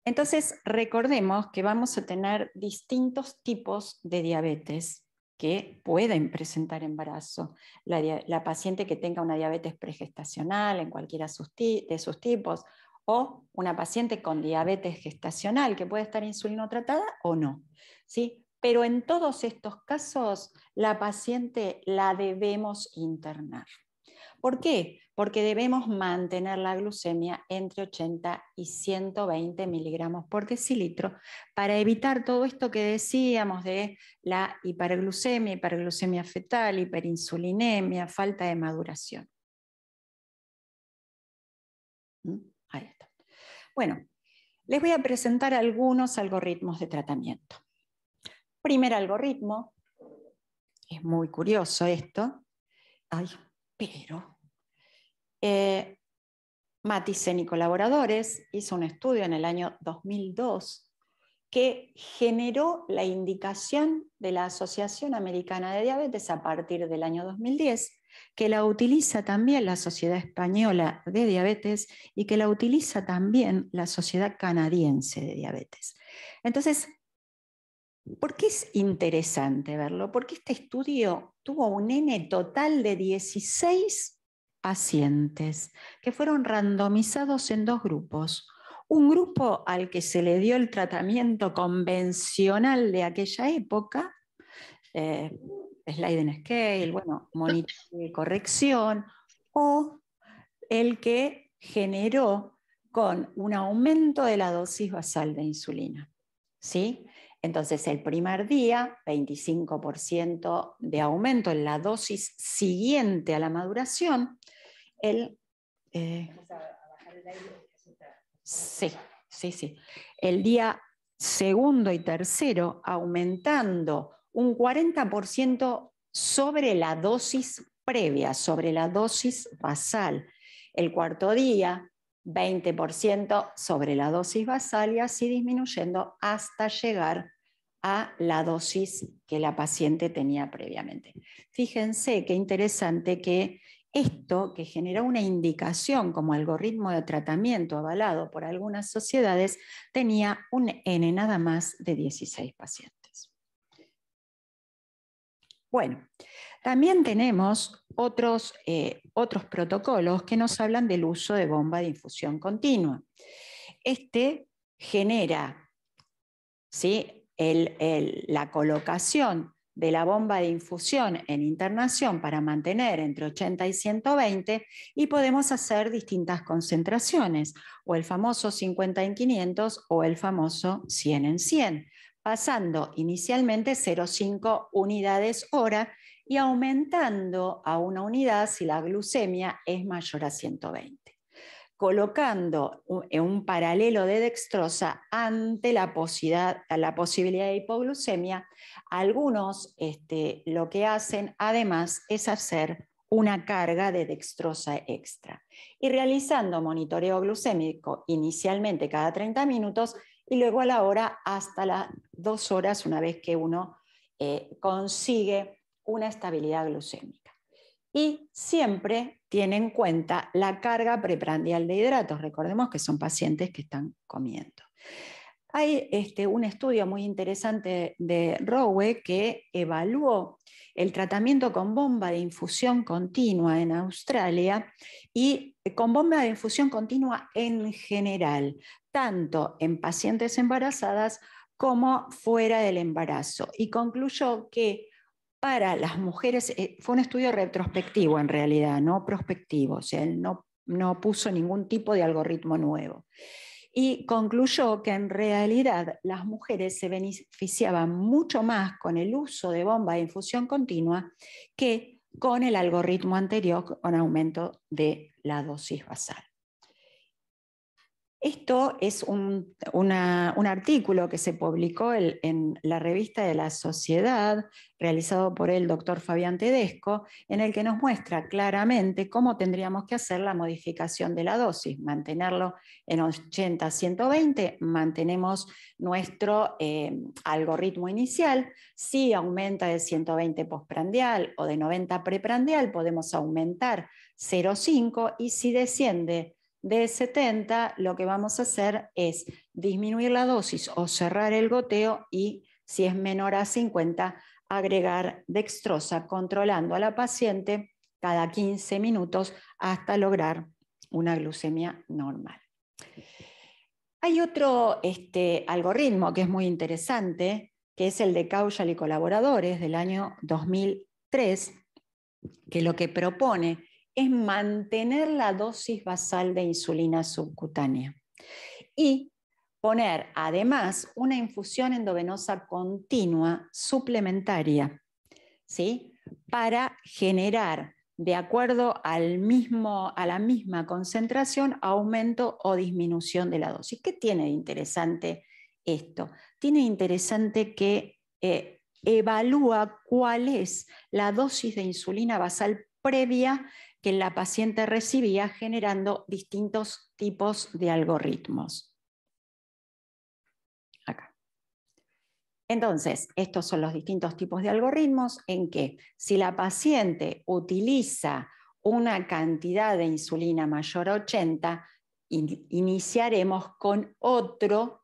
Entonces, recordemos que vamos a tener distintos tipos de diabetes que pueden presentar embarazo. La, paciente que tenga una diabetes pregestacional en cualquiera de sus tipos o una paciente con diabetes gestacional que puede estar insulino tratada o no. ¿sí? pero en todos estos casos la paciente la debemos internar. ¿Por qué? Porque debemos mantener la glucemia entre 80 y 120 miligramos por decilitro para evitar todo esto que decíamos de la hiperglucemia, hiperglucemia fetal, hiperinsulinemia, falta de maduración. ¿Mm? Ahí está. Bueno, les voy a presentar algunos algoritmos de tratamiento. Primer algoritmo, es muy curioso esto, pero eh, y colaboradores hizo un estudio en el año 2002 que generó la indicación de la Asociación Americana de Diabetes a partir del año 2010, que la utiliza también la Sociedad Española de Diabetes y que la utiliza también la Sociedad Canadiense de Diabetes. Entonces, ¿Por qué es interesante verlo? Porque este estudio tuvo un N total de 16 pacientes que fueron randomizados en dos grupos. Un grupo al que se le dio el tratamiento convencional de aquella época, eh, slide scale, bueno, monitor de corrección, o el que generó con un aumento de la dosis basal de insulina. ¿Sí? Entonces, el primer día, 25% de aumento en la dosis siguiente a la maduración. El, eh, sí, sí, sí. El día segundo y tercero, aumentando un 40% sobre la dosis previa, sobre la dosis basal. El cuarto día, 20% sobre la dosis basal y así disminuyendo hasta llegar a la dosis que la paciente tenía previamente. Fíjense qué interesante que esto, que generó una indicación como algoritmo de tratamiento avalado por algunas sociedades, tenía un N nada más de 16 pacientes. Bueno, también tenemos otros, eh, otros protocolos que nos hablan del uso de bomba de infusión continua. Este genera ¿sí? la colocación de la bomba de infusión en internación para mantener entre 80 y 120 y podemos hacer distintas concentraciones, o el famoso 50 en 500 o el famoso 100 en 100, pasando inicialmente 0,5 unidades hora y aumentando a una unidad si la glucemia es mayor a 120 colocando un, eh, un paralelo de dextrosa ante la posibilidad, de hipoglucemia, algunos este, lo que hacen además es hacer una carga de dextrosa extra y realizando monitoreo glucémico inicialmente cada 30 minutos y luego a la hora hasta las dos horas una vez que uno eh, consigue una estabilidad glucémica y siempre tiene en cuenta la carga preprandial de hidratos. Recordemos que son pacientes que están comiendo. Hay este, un estudio muy interesante de Rowe que evaluó el tratamiento con bomba de infusión continua en Australia y eh, con bomba de infusión continua en general, tanto en pacientes embarazadas como fuera del embarazo. Y concluyó que para las mujeres, eh, fue un estudio retrospectivo en realidad, no prospectivo, o sea, él no, no puso ningún tipo de algoritmo nuevo. Y concluyó que en realidad las mujeres se beneficiaban mucho más con el uso de bomba de infusión continua que con el algoritmo anterior con aumento de la dosis basal. Esto es un, artículo que se publicó en la revista de la Sociedad, realizado por el doctor Fabián Tedesco, en el que nos muestra claramente cómo tendríamos que hacer la modificación de la dosis, mantenerlo en 80-120, mantenemos nuestro eh, algoritmo inicial, si aumenta de 120 postprandial o de 90 preprandial, podemos aumentar 0,5 y si desciende de 70, lo que vamos a hacer es disminuir la dosis o cerrar el goteo y si es menor a 50, agregar dextrosa, controlando a la paciente cada 15 minutos hasta lograr una glucemia normal. Hay otro este, algoritmo que es muy interesante, que es el de Causal y colaboradores del año 2003, que lo que propone es mantener la dosis basal de insulina subcutánea y poner además una infusión endovenosa continua suplementaria, ¿sí? Para generar de acuerdo al mismo, a la misma concentración, aumento o disminución de la dosis. ¿Qué tiene de interesante esto? Tiene interesante que eh, evalúa cuál es la dosis de insulina basal previa que la paciente recibía generando distintos tipos de algoritmos. Acá. Entonces, estos son los distintos tipos de algoritmos en que si la paciente utiliza una cantidad de insulina mayor a 80, iniciaremos con otra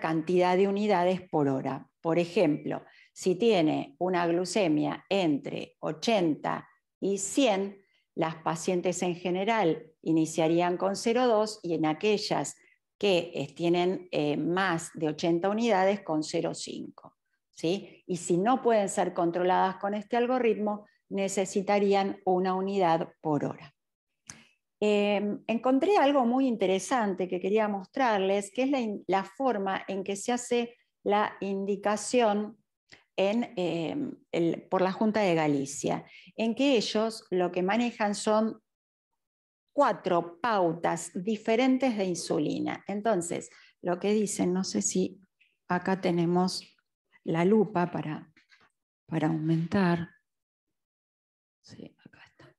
cantidad de unidades por hora. Por ejemplo, si tiene una glucemia entre 80 y 100, las pacientes en general iniciarían con 0,2 y en aquellas que tienen eh, más de 80 unidades con 0,5. ¿sí? Y si no pueden ser controladas con este algoritmo, necesitarían una unidad por hora. Em, encontré algo muy interesante que quería mostrarles, que es la, la forma en que se hace la indicación Em, por la Junta de Galicia, en que ellos lo que manejan son cuatro pautas diferentes de insulina. Entonces, lo que dicen, no sé si acá tenemos la lupa para, para aumentar. Sí, acá está.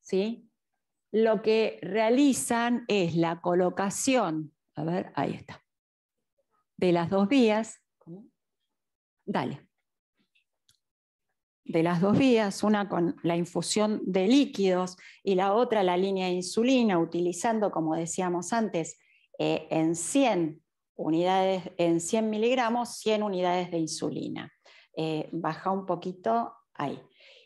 ¿Sí? Lo que realizan es la colocación, a ver, ahí está, de las dos vías, dale, de las dos vías, una con la infusión de líquidos y la otra la línea de insulina, utilizando, como decíamos antes, eh, en 100 unidades, en 100 miligramos, 100 unidades de insulina. Eh, baja un poquito ahí.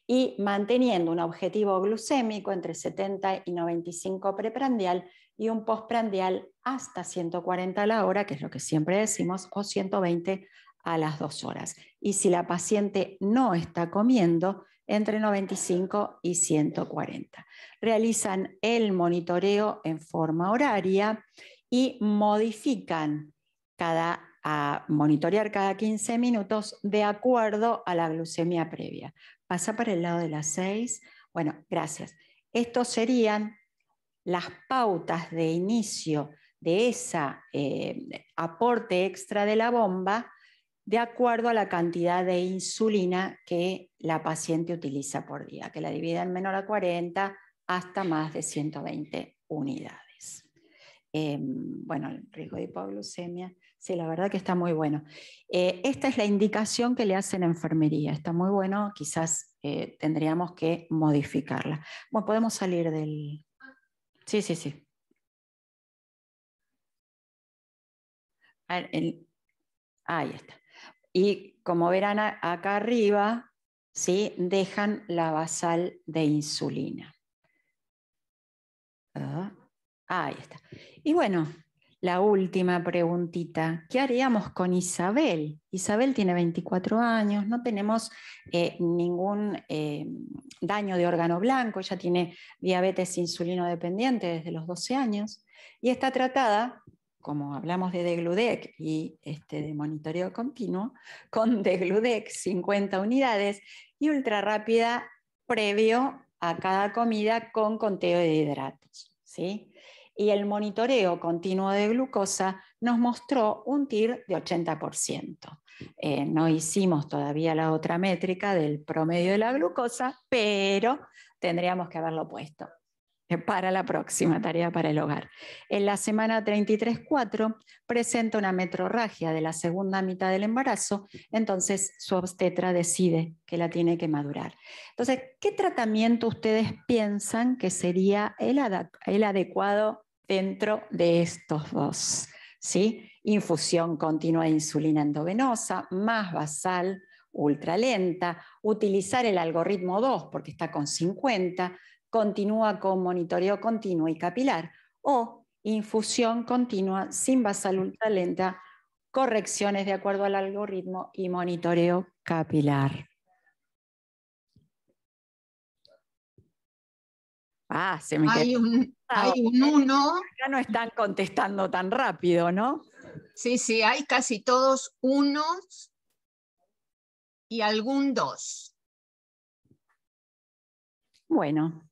Y manteniendo un objetivo glucémico entre 70 y 95 preprandial, y un postprandial hasta 140 a la hora, que es lo que siempre decimos, o 120 a las 2 horas. Y si la paciente no está comiendo, entre 95 y 140. Realizan el monitoreo en forma horaria y modifican cada a monitorear cada 15 minutos de acuerdo a la glucemia previa. Pasa para el lado de las 6. Bueno, gracias. Estos serían las pautas de inicio de ese eh, aporte extra de la bomba de acuerdo a la cantidad de insulina que la paciente utiliza por día, que la en menor a 40 hasta más de 120 unidades. Em, bueno, el riesgo de hipoglucemia, sí, la verdad que está muy bueno. Eh, esta es la indicación que le hacen en enfermería, está muy bueno, quizás eh, tendríamos que modificarla. Bueno, podemos salir del, Sí, sí, sí. Ahí está. Y como verán acá arriba, ¿sí? dejan la basal de insulina. Ah, ahí está. Y bueno, la última preguntita. ¿Qué haríamos con Isabel? Isabel tiene 24 años, no tenemos eh, ningún eh, daño de órgano blanco, ella tiene diabetes insulino dependiente desde los 12 años y está tratada, como hablamos de Degludec y este, de monitoreo continuo, con Degludec 50 unidades y ultra previo a cada comida con conteo de hidratos. ¿sí? y el monitoreo continuo de glucosa nos mostró un TIR de 80%. Eh, no hicimos todavía la otra métrica del promedio de la glucosa, pero tendríamos que haberlo puesto para la próxima tarea para el hogar. En la semana 33-4 presenta una metrorragia de la segunda mitad del embarazo, entonces su obstetra decide que la tiene que madurar. Entonces, ¿qué tratamiento ustedes piensan que sería el, el adecuado dentro de estos dos. ¿sí? Infusión continua de insulina endovenosa, más basal, ultralenta, utilizar el algoritmo 2 porque está con 50, continúa con monitoreo continuo y capilar o infusión continua sin basal ultralenta, correcciones de acuerdo al algoritmo y monitoreo capilar. Ah, se me hay, un, ah, uno. Ya no están contestando tan rápido, ¿no? Sí, sí, hay casi todos unos y algún dos. Bueno,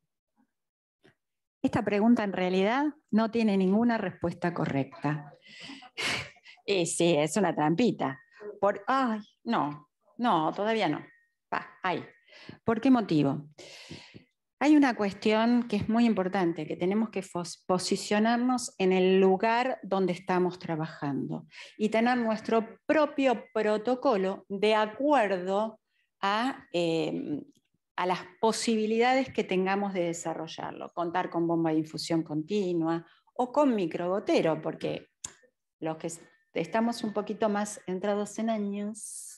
esta pregunta en realidad no tiene ninguna respuesta correcta. (laughs) Y sí, es una trampita. Por, ay, no, no, todavía no. ahí. ¿Por qué motivo? Hay una cuestión que es muy importante, que tenemos que posicionarnos en el lugar donde estamos trabajando y tener nuestro propio protocolo de acuerdo em, a, las posibilidades que tengamos de desarrollarlo. Contar con bomba de infusión continua o con microgotero, porque los que estamos un poquito más entrados en años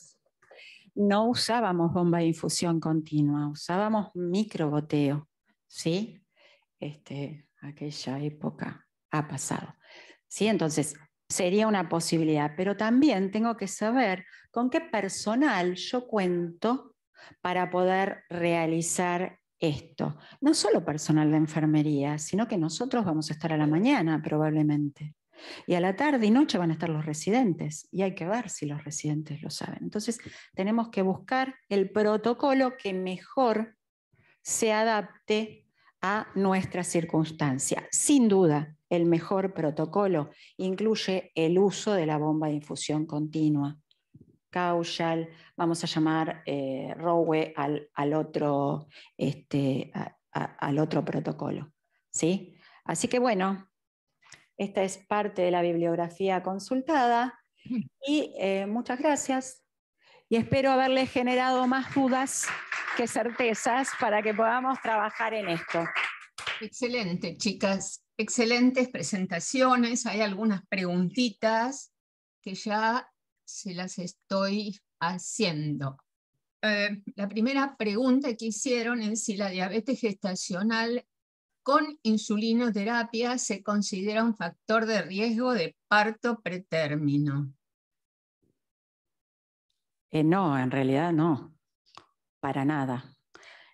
no usábamos bomba de infusión continua, usábamos microboteo, ¿sí? Este, aquella época ha pasado. ¿Sí? Entonces, sería una posibilidad, pero también tengo que saber con qué personal yo cuento para poder realizar esto. No solo personal de enfermería, sino que nosotros vamos a estar a la mañana probablemente. Y a la tarde y noche van a estar los residentes y hay que ver si los residentes lo saben. Entonces tenemos que buscar el protocolo que mejor se adapte a nuestra circunstancia. Sin duda, el mejor protocolo incluye el uso de la bomba de infusión continua. Causal, vamos a llamar eh, Rowe al, otro, este, al otro protocolo. ¿sí? Así que bueno, esta es parte de la bibliografía consultada. Y eh, muchas gracias. Y espero haberles generado más dudas que certezas para que podamos trabajar en esto. Excelente, chicas. Excelentes presentaciones. Hay algunas preguntitas que ya se las estoy haciendo. Eh, la primera pregunta que hicieron es si la diabetes gestacional con insulinoterapia se considera un factor de riesgo de parto pretérmino? Eh, no, en realidad no, para nada.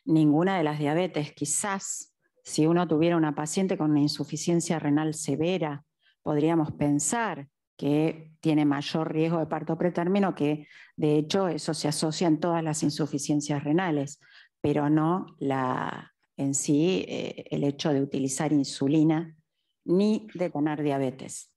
Ninguna de las diabetes, quizás si uno tuviera una paciente con una insuficiencia renal severa, podríamos pensar que tiene mayor riesgo de parto pretérmino, que de hecho eso se asocia en todas las insuficiencias renales, pero no la, en sí eh, el hecho de utilizar insulina ni de tener diabetes.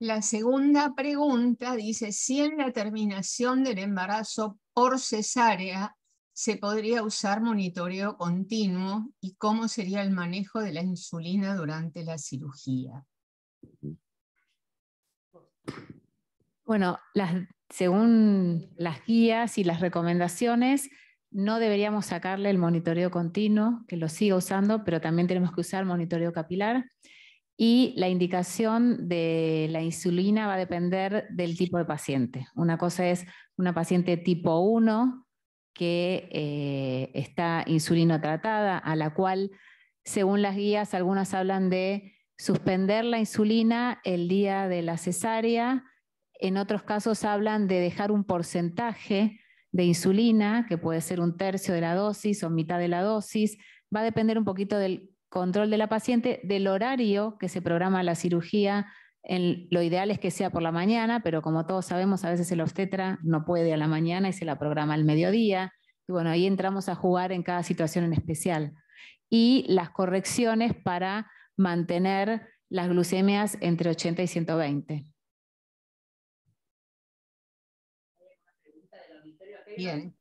La segunda pregunta dice si en la terminación del embarazo por cesárea se podría usar monitoreo continuo y cómo sería el manejo de la insulina durante la cirugía. Bueno, según las guías y las recomendaciones, no deberíamos sacarle el monitoreo continuo, que lo siga usando, pero también tenemos que usar monitoreo capilar. Y la indicación de la insulina va a depender del tipo de paciente. Una cosa es una paciente tipo 1 que eh, está insulino tratada, a la cual, según las guías, algunas hablan de suspender la insulina el día de la cesárea. En otros casos hablan de dejar un porcentaje de insulina, que puede ser un tercio de la dosis o mitad de la dosis. Va a depender un poquito del control de la paciente, del horario que se programa la cirugía. lo ideal es que sea por la mañana, pero como todos sabemos, a veces el obstetra no puede a la mañana y se la programa al mediodía. Y bueno, ahí entramos a jugar en cada situación en especial. Y las correcciones para mantener las glucemias entre 80 y 120. Bien.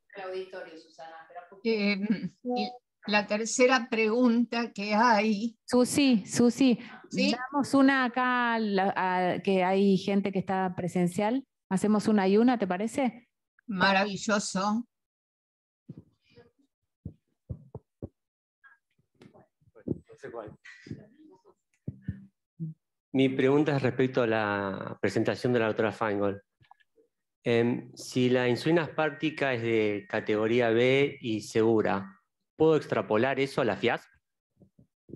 Eh, mm, la tercera pregunta que hay. Susi, Susi, ¿Sí? damos una acá que hay gente que está presencial. Hacemos una y una, ¿te parece? Maravilloso. Mi pregunta es respecto a la presentación de la doctora Feingold. Em, si la insulina aspartica es de categoría B y segura, ¿puedo extrapolar eso a la FIAS?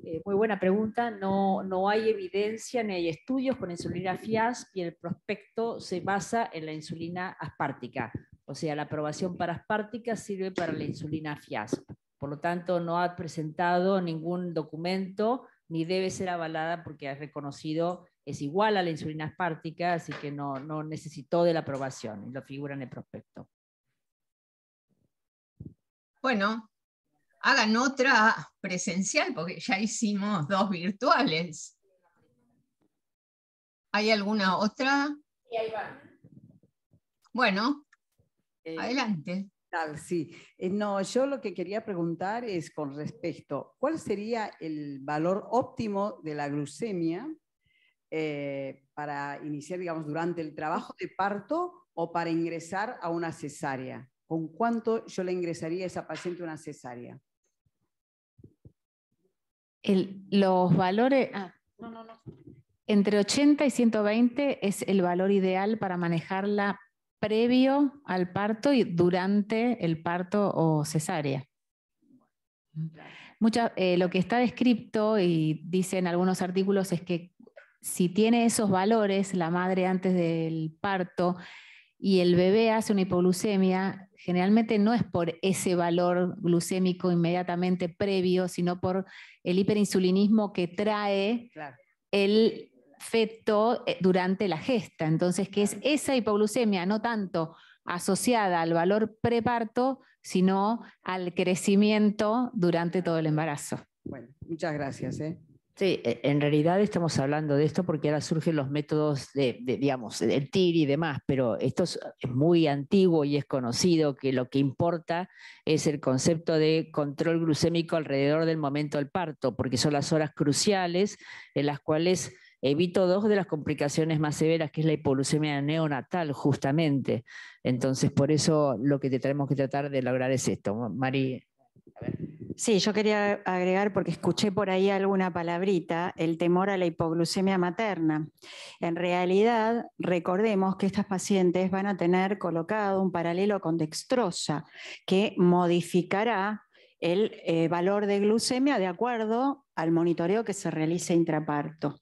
Eh, muy buena pregunta. No, hay evidencia ni hay estudios con insulina FIAS y el prospecto se basa en la insulina aspartica. O sea, la aprobación para aspartica sirve para la insulina FIAS. Por lo tanto, no ha presentado ningún documento ni debe ser avalada porque ha reconocido es igual a la insulina aspartica, así que no, no necesitó de la aprobación, y lo figura en el prospecto. Bueno, hagan otra presencial, porque ya hicimos dos virtuales. ¿Hay alguna otra? ahí Bueno, eh, adelante. Tal, sí. Eh, no, yo lo que quería preguntar es con respecto, ¿cuál sería el valor óptimo de la glucemia eh, para iniciar, digamos, durante el trabajo de parto o para ingresar a una cesárea? ¿Con cuánto yo le ingresaría a esa paciente una cesárea? los valores... Ah, entre 80 y 120 es el valor ideal para manejarla previo al parto y durante el parto o cesárea. Eh, lo que está descrito y dicen algunos artículos es que si tiene esos valores, la madre antes del parto, y el bebé hace una hipoglucemia, generalmente no es por ese valor glucémico inmediatamente previo, sino por el hiperinsulinismo que trae el feto eh, durante la gesta. Entonces, que es esa hipoglucemia, no tanto asociada al valor preparto, sino al crecimiento durante todo el embarazo. Bueno, muchas gracias. ¿eh? Sí, e, en realidad estamos hablando de esto porque ahora surgen los métodos de, digamos, del TIR y demás, pero esto es, muy antiguo y es conocido que lo que importa es el concepto de control glucémico alrededor del momento del parto, porque son las horas cruciales en las cuales evito dos de las complicaciones más severas, que es la hipoglucemia neonatal, justamente. Entonces, por eso lo que tenemos que tratar de lograr es esto. Mari, a ver. Sí, yo quería agregar, porque escuché por ahí alguna palabrita, el temor a la hipoglucemia materna. En realidad, recordemos que estas pacientes van a tener colocado un paralelo con dextrosa, que modificará el eh, valor de glucemia de acuerdo al monitoreo que se realice intraparto.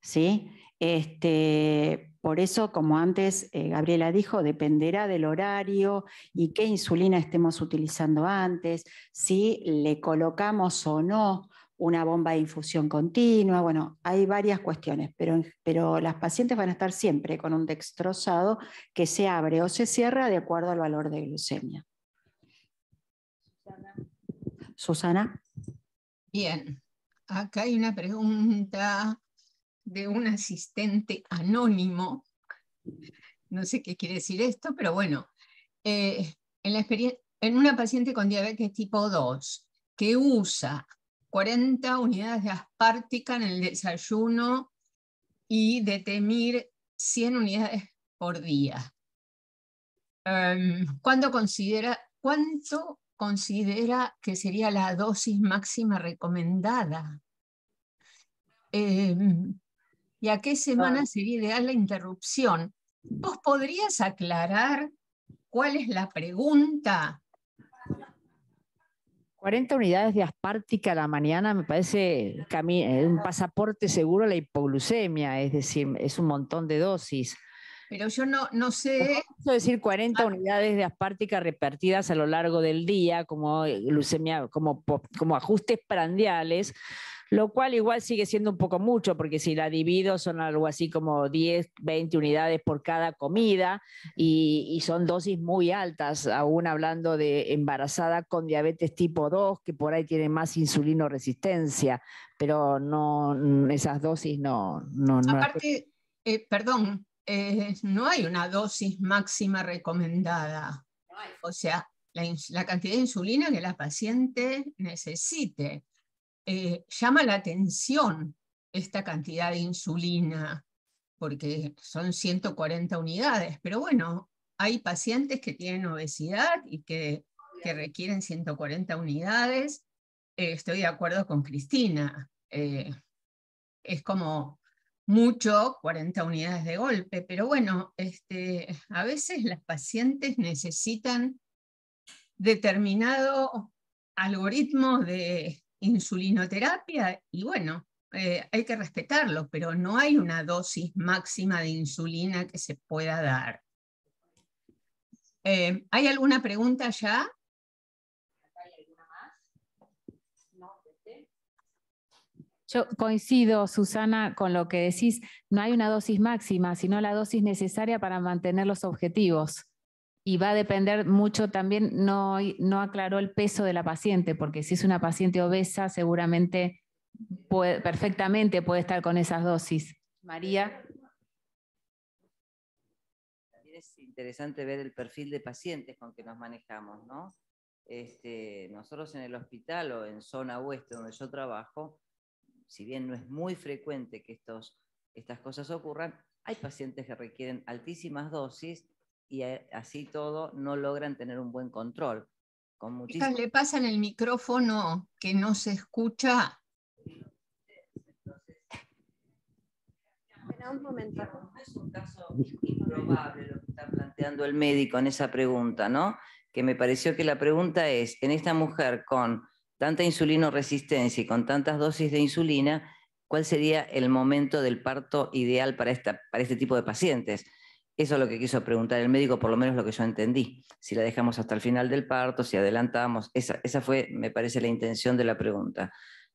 ¿sí? Este, por eso, como antes eh, Gabriela dijo, dependerá del horario y qué insulina estemos utilizando antes, si le colocamos o no una bomba de infusión continua, bueno, hay varias cuestiones, pero, las pacientes van a estar siempre con un dextrosado que se abre o se cierra de acuerdo al valor de glucemia. Susana. Bien, acá hay una pregunta de un asistente anónimo. No sé qué quiere decir esto, pero bueno, eh, en, la en una paciente con diabetes tipo 2 que usa 40 unidades de aspartica en el desayuno y de temir 100 unidades por día. Em, ¿cuánto, considera, ¿Cuánto considera que sería la dosis máxima recomendada? Em, y a qué semana sería ideal la interrupción. ¿Vos podrías aclarar cuál es la pregunta? 40 unidades de aspartica a la mañana me parece eh, un pasaporte seguro a la hipoglucemia, es decir, es un montón de dosis. Pero yo no, no sé. Quiero decir 40 ah. unidades de aspartica repartidas a lo largo del día como eh, glucemia, como, como ajustes prandiales lo cual igual sigue siendo un poco mucho, porque si la divido son algo así como 10, 20 unidades por cada comida y, son dosis muy altas, aún hablando de embarazada con diabetes tipo 2, que por ahí tiene más insulino resistencia, pero no, mm, esas dosis no... no, no Aparte, eh, perdón, eh, no hay una dosis máxima recomendada. O sea, la, la, cantidad de insulina que la paciente necesite. Eh, llama la atención esta cantidad de insulina, porque son 140 unidades, pero bueno, hay pacientes que tienen obesidad y que, que requieren 140 unidades. Eh, estoy de acuerdo con Cristina. Eh, es como mucho, 40 unidades de golpe, pero bueno, este, a veces las pacientes necesitan determinado algoritmo de, insulinoterapia y bueno, eh, hay que respetarlo, pero no hay una dosis máxima de insulina que se pueda dar. Eh, ¿Hay alguna pregunta ya? Yo coincido, Susana, con lo que decís, no hay una dosis máxima, sino la dosis necesaria para mantener los objetivos y va a depender mucho también, no, no aclaró el peso de la paciente, porque si es una paciente obesa, seguramente perfectamente puede estar con esas dosis. María. También es interesante ver el perfil de pacientes con que nos manejamos, ¿no? Este, nosotros en el hospital o en zona oeste donde yo trabajo, si bien no es muy frecuente que estos, estas cosas ocurran, hay pacientes que requieren altísimas dosis y eh, así todo no logran tener un buen control. Con Le pasan el micrófono que no se escucha. Es un caso improbable lo que está planteando el médico en esa pregunta, ¿no? Que me pareció que la pregunta es, en esta mujer con tanta resistencia y con tantas dosis de insulina, ¿cuál sería el momento del parto ideal para, esta, para este tipo de pacientes? Eso es lo que quiso preguntar el médico, por lo menos lo que yo entendí. Si la dejamos hasta el final del parto, si adelantamos, esa, fue, me parece, la intención de la pregunta.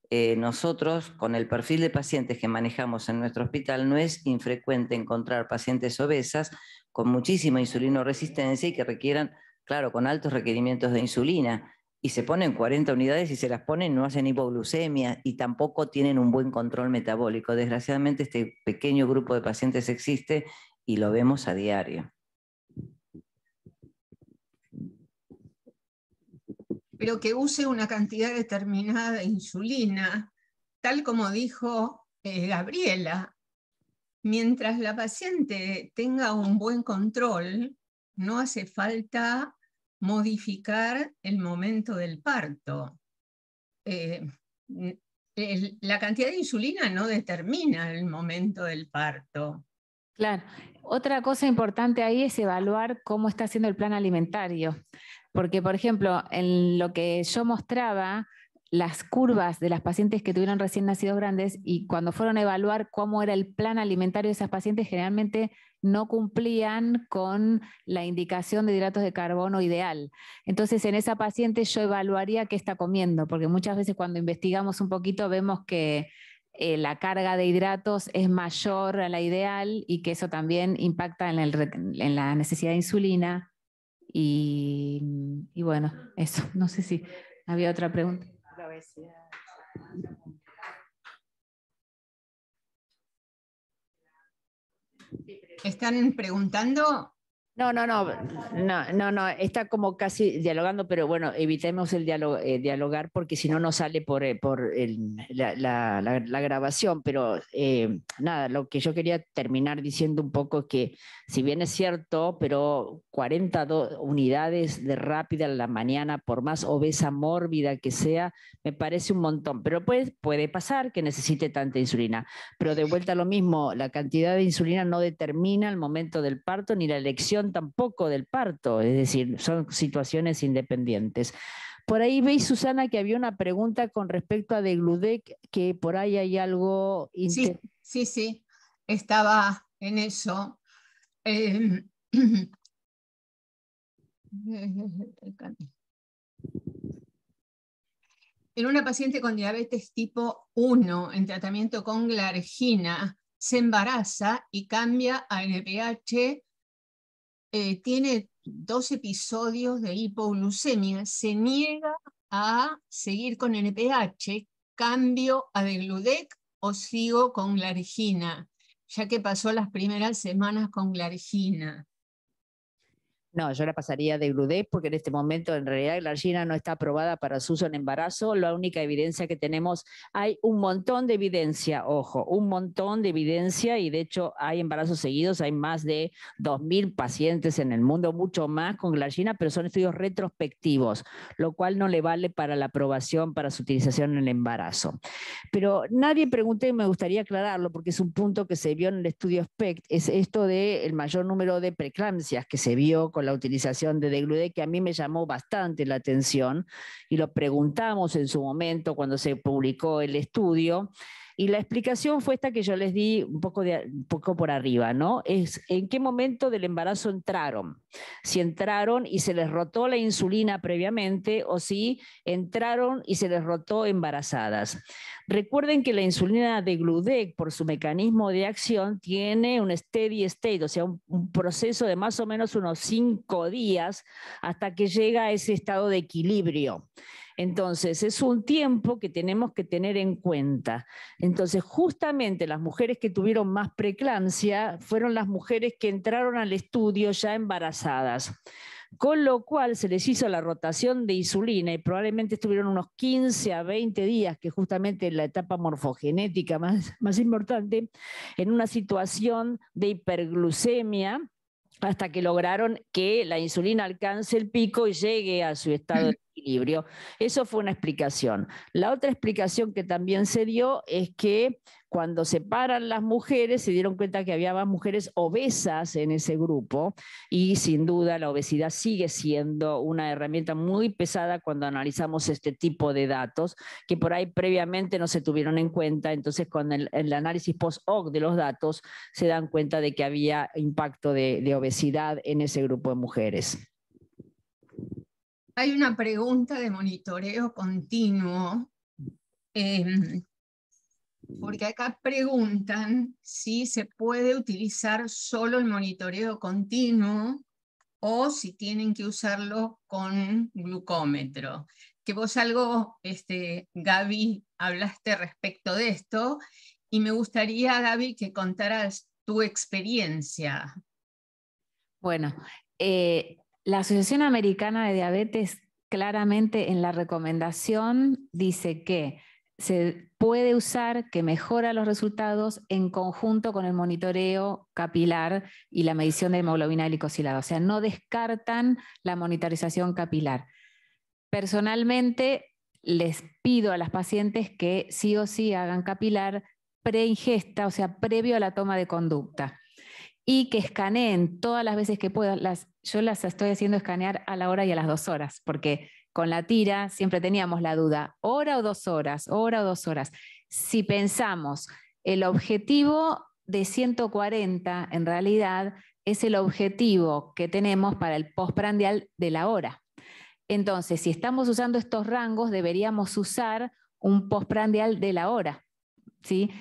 Eh, nosotros, con el perfil de pacientes que manejamos en nuestro hospital, no es infrecuente encontrar pacientes obesas con muchísima resistencia y que requieran, claro, con altos requerimientos de insulina. Y se ponen 40 unidades y se las ponen, no hacen hipoglucemia y tampoco tienen un buen control metabólico. Desgraciadamente, este pequeño grupo de pacientes existe y lo vemos a diario. Pero que use una cantidad determinada de insulina, tal como dijo eh, Gabriela, mientras la paciente tenga un buen control, no hace falta modificar el momento del parto. Eh, la cantidad de insulina no determina el momento del parto. Claro. Otra cosa importante ahí es evaluar cómo está haciendo el plan alimentario, porque por ejemplo, en lo que yo mostraba, las curvas de las pacientes que tuvieron recién nacidos grandes y cuando fueron a evaluar cómo era el plan alimentario de esas pacientes, generalmente no cumplían con la indicación de hidratos de carbono ideal. Entonces, en esa paciente yo evaluaría qué está comiendo, porque muchas veces cuando investigamos un poquito vemos que eh, la carga de hidratos es mayor a la ideal y que eso también impacta en, la necesidad de insulina. Y, bueno, eso, (laughs) no sé si había otra pregunta. Están preguntando no, no, no, no, no, no, está como casi dialogando, pero bueno, evitemos el diálogo, eh, dialogar porque si no, no sale por, eh, por la, grabación. Pero eh, nada, lo que yo quería terminar diciendo un poco es que, si bien es cierto, pero 42 unidades de rápida en la mañana, por más obesa mórbida que sea, me parece un montón. Pero pues puede pasar que necesite tanta insulina. Pero de vuelta a lo mismo, la cantidad de insulina no determina el momento del parto ni la elección tampoco del parto, es decir, son situaciones independientes. Por ahí veis, Susana, que había una pregunta con respecto a Degludec, que por ahí hay algo... Sí, sí, sí, estaba en eso. Em, en una paciente con diabetes tipo 1 en tratamiento con glargina, se embaraza y cambia a NPH... Eh, tiene dos episodios de hipoglucemia, se niega a seguir con NPH, cambio a Degludec o sigo con glargina, ya que pasó las primeras semanas con glargina. No, yo la pasaría de grudé porque en este momento en realidad la argina no está aprobada para su uso en embarazo. La única evidencia que tenemos, hay un montón de evidencia, ojo, un montón de evidencia y de hecho hay embarazos seguidos, hay más de 2.000 pacientes en el mundo, mucho más con glargina, pero son estudios retrospectivos, lo cual no le vale para la aprobación, para su utilización en el embarazo. Pero nadie pregunta y me gustaría aclararlo porque es un punto que se vio en el estudio SPECT, es esto del el mayor número de preeclampsias que se vio con la utilización de Degludec, que a mí me llamó bastante la atención y lo preguntamos en su momento cuando se publicó el estudio. Y la explicación fue esta que yo les di un poco, de, un poco por arriba, ¿no? Es en qué momento del embarazo entraron. Si entraron y se les rotó la insulina previamente o si entraron y se les rotó embarazadas. Recuerden que la insulina de Gludec, por su mecanismo de acción, tiene un steady state, o sea, un, proceso de más o menos unos cinco días hasta que llega a ese estado de equilibrio. Entonces, es un tiempo que tenemos que tener en cuenta. Entonces, justamente las mujeres que tuvieron más preclancia fueron las mujeres que entraron al estudio ya embarazadas con lo cual se les hizo la rotación de insulina y probablemente estuvieron unos 15 a 20 días, que justamente la etapa morfogenética más, (laughs) más importante, en una situación de hiperglucemia hasta que lograron que la insulina alcance el pico y llegue a su estado equilibrio. Eso fue una explicación. La otra explicación que también se dio es que cuando se las mujeres se dieron cuenta que había más mujeres obesas en ese grupo y sin duda la obesidad sigue siendo una herramienta muy pesada cuando analizamos este tipo de datos que por ahí previamente no se tuvieron en cuenta. Entonces con el, análisis post hoc de los datos se dan cuenta de que había impacto de obesidad en ese grupo de mujeres hay una pregunta de monitoreo continuo, em, porque acá preguntan si se puede utilizar solo el monitoreo continuo o si tienen que usarlo con glucómetro. Que vos algo, este, Gaby, hablaste respecto de esto y me gustaría, Gaby, que contaras tu experiencia. Bueno, eh, la Asociación Americana de Diabetes claramente en la recomendación dice que se puede usar, que mejora los resultados en conjunto con el monitoreo capilar y la medición de hemoglobina glicosilada. O sea, no descartan la monitorización capilar. Personalmente, les pido a las pacientes que sí o sí hagan capilar preingesta, o sea, previo a la toma de conducta y que escaneen todas las veces que puedan. yo las estoy haciendo escanear a la hora y a las dos horas, porque con la tira siempre teníamos la duda, hora o dos horas, hora o dos horas. Si pensamos, el objetivo de 140 en realidad es el objetivo que tenemos para el postprandial de la hora. Entonces, si estamos usando estos rangos, deberíamos usar un postprandial de la hora. ¿sí?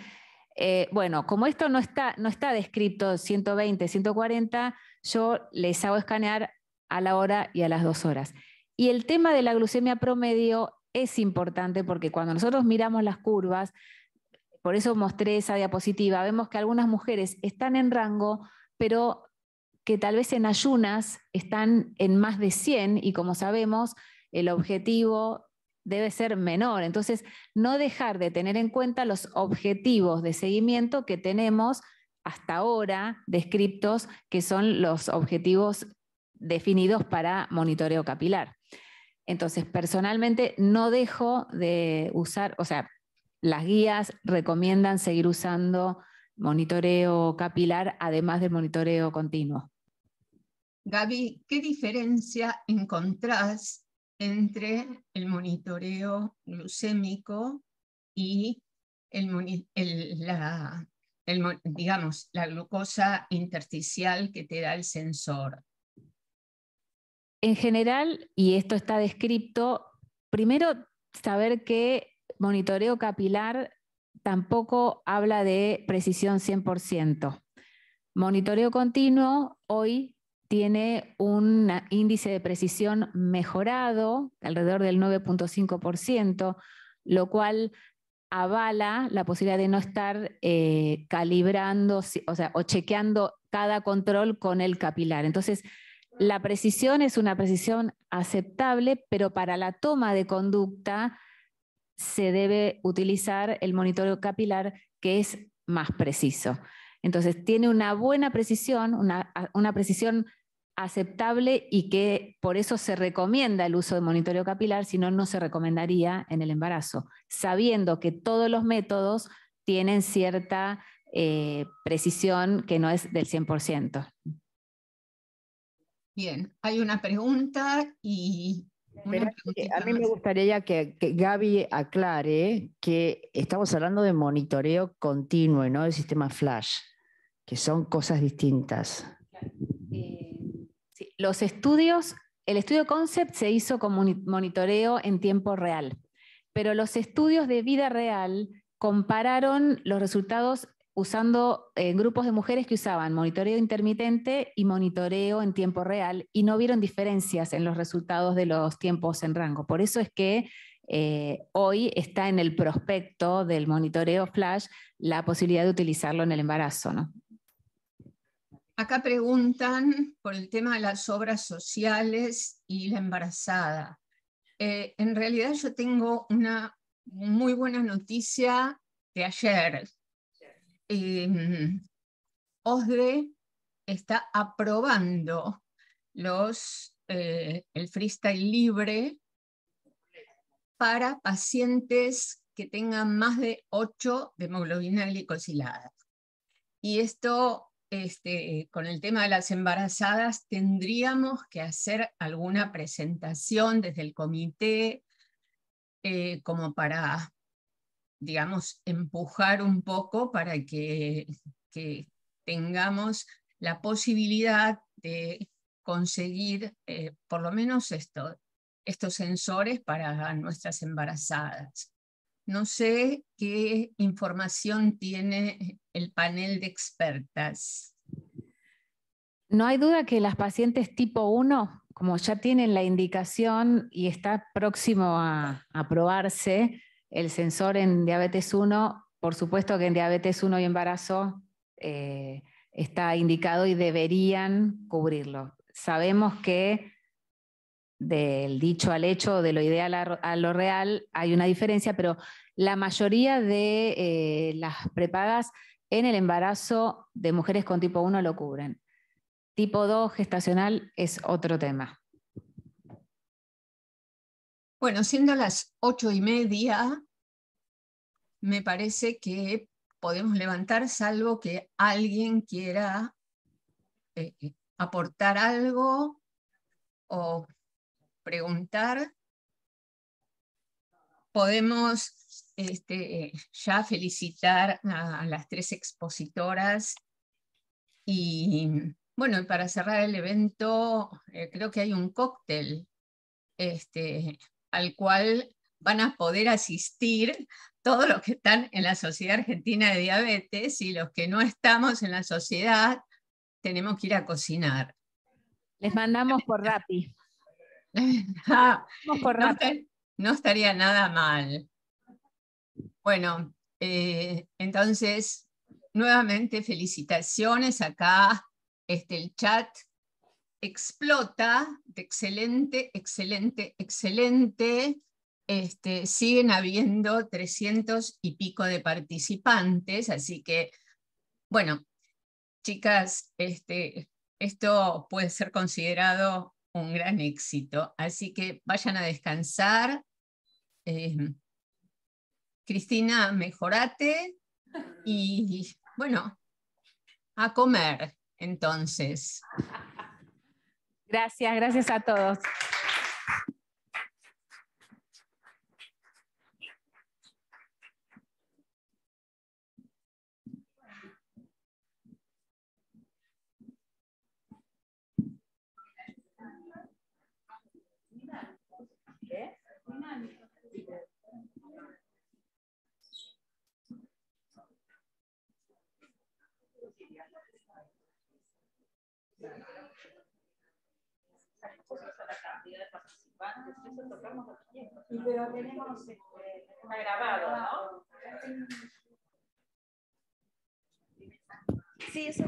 Eh, bueno, como esto no está, no está descrito 120, 140, yo les hago escanear a la hora y a las dos horas. Y el tema de la glucemia promedio es importante porque cuando nosotros miramos las curvas, por eso mostré esa diapositiva, vemos que algunas mujeres están en rango, pero que tal vez en ayunas están en más de 100 y como sabemos, el objetivo debe ser menor. Entonces, no dejar de tener en cuenta los objetivos de seguimiento que tenemos hasta ahora descriptos, que son los objetivos definidos para monitoreo capilar. Entonces, personalmente no dejo de usar, o sea, las guías recomiendan seguir usando monitoreo capilar, además del monitoreo continuo. Gaby, ¿qué diferencia encontrás entre el monitoreo glucémico y el, la, digamos, la glucosa intersticial que te da el sensor. En general, y esto está descrito, primero saber que monitoreo capilar tampoco habla de precisión 100%. Monitoreo continuo hoy tiene un índice de precisión mejorado, alrededor del 9.5%, lo cual avala la posibilidad de no estar eh, calibrando, o o chequeando cada control con el capilar. Entonces, la precisión es una precisión aceptable, pero para la toma de conducta se debe utilizar el monitoreo capilar que es más preciso. Entonces, tiene una buena precisión, una, precisión aceptable y que por eso se recomienda el uso de monitoreo capilar, si no, no se recomendaría en el embarazo, sabiendo que todos los métodos tienen cierta eh, precisión que no es del 100%. Bien, hay una pregunta y... Eh, a mí me gustaría que, Gaby aclare que estamos hablando de monitoreo continuo, no Del sistema flash que son cosas distintas. Eh, los estudios, el estudio concept se hizo con monitoreo en tiempo real, pero los estudios de vida real compararon los resultados usando eh, grupos de mujeres que usaban monitoreo intermitente y monitoreo en tiempo real y no vieron diferencias en los resultados de los tiempos en rango. Por eso es que eh, hoy está en el prospecto del monitoreo flash la posibilidad de utilizarlo en el embarazo. ¿no? Acá preguntan por el tema de las obras sociales y la embarazada. Eh, en realidad yo tengo una muy buena noticia de ayer. Em, OSDE está aprobando los, eh, el freestyle libre para pacientes que tengan más de 8 de hemoglobina glicosilada. Y esto este, eh, con el tema de las embarazadas, tendríamos que hacer alguna presentación desde el comité eh, como para, digamos, empujar un poco para que, tengamos la posibilidad de conseguir eh, por lo menos estos sensores para nuestras embarazadas. No sé qué información tiene el panel de expertas. No hay duda que las pacientes tipo 1, como ya tienen la indicación y está próximo a aprobarse el sensor en diabetes 1, por supuesto que en diabetes 1 y embarazo eh, está indicado y deberían cubrirlo. Sabemos que del dicho al hecho, de lo ideal a, lo real, hay una diferencia, pero la mayoría de eh, las prepagas en el embarazo de mujeres con tipo 1 lo cubren. Tipo 2 gestacional es otro tema. Bueno, siendo las ocho y media, me parece que podemos levantar, salvo que alguien quiera eh, eh, aportar algo o preguntar. Podemos este, eh, ya felicitar a, las tres expositoras y bueno, para cerrar el evento eh, creo que hay un cóctel este, al cual van a poder asistir todos los que están en la Sociedad Argentina de Diabetes y los que no estamos en la sociedad tenemos que ir a cocinar. Les mandamos por Rappi. (laughs) Ah, no estaría nada mal. Bueno, eh, entonces, nuevamente felicitaciones acá. Este, el chat explota de excelente, excelente, excelente. Este, siguen habiendo 300 y pico de participantes, así que, bueno, chicas, este, esto puede ser considerado un gran éxito, así que vayan a descansar. Em, Cristina, mejorate y bueno, a comer entonces. Gracias, gracias a todos. van desde tocamos aquí. Pero tenemos este, grabado, ¿no? Sí, eso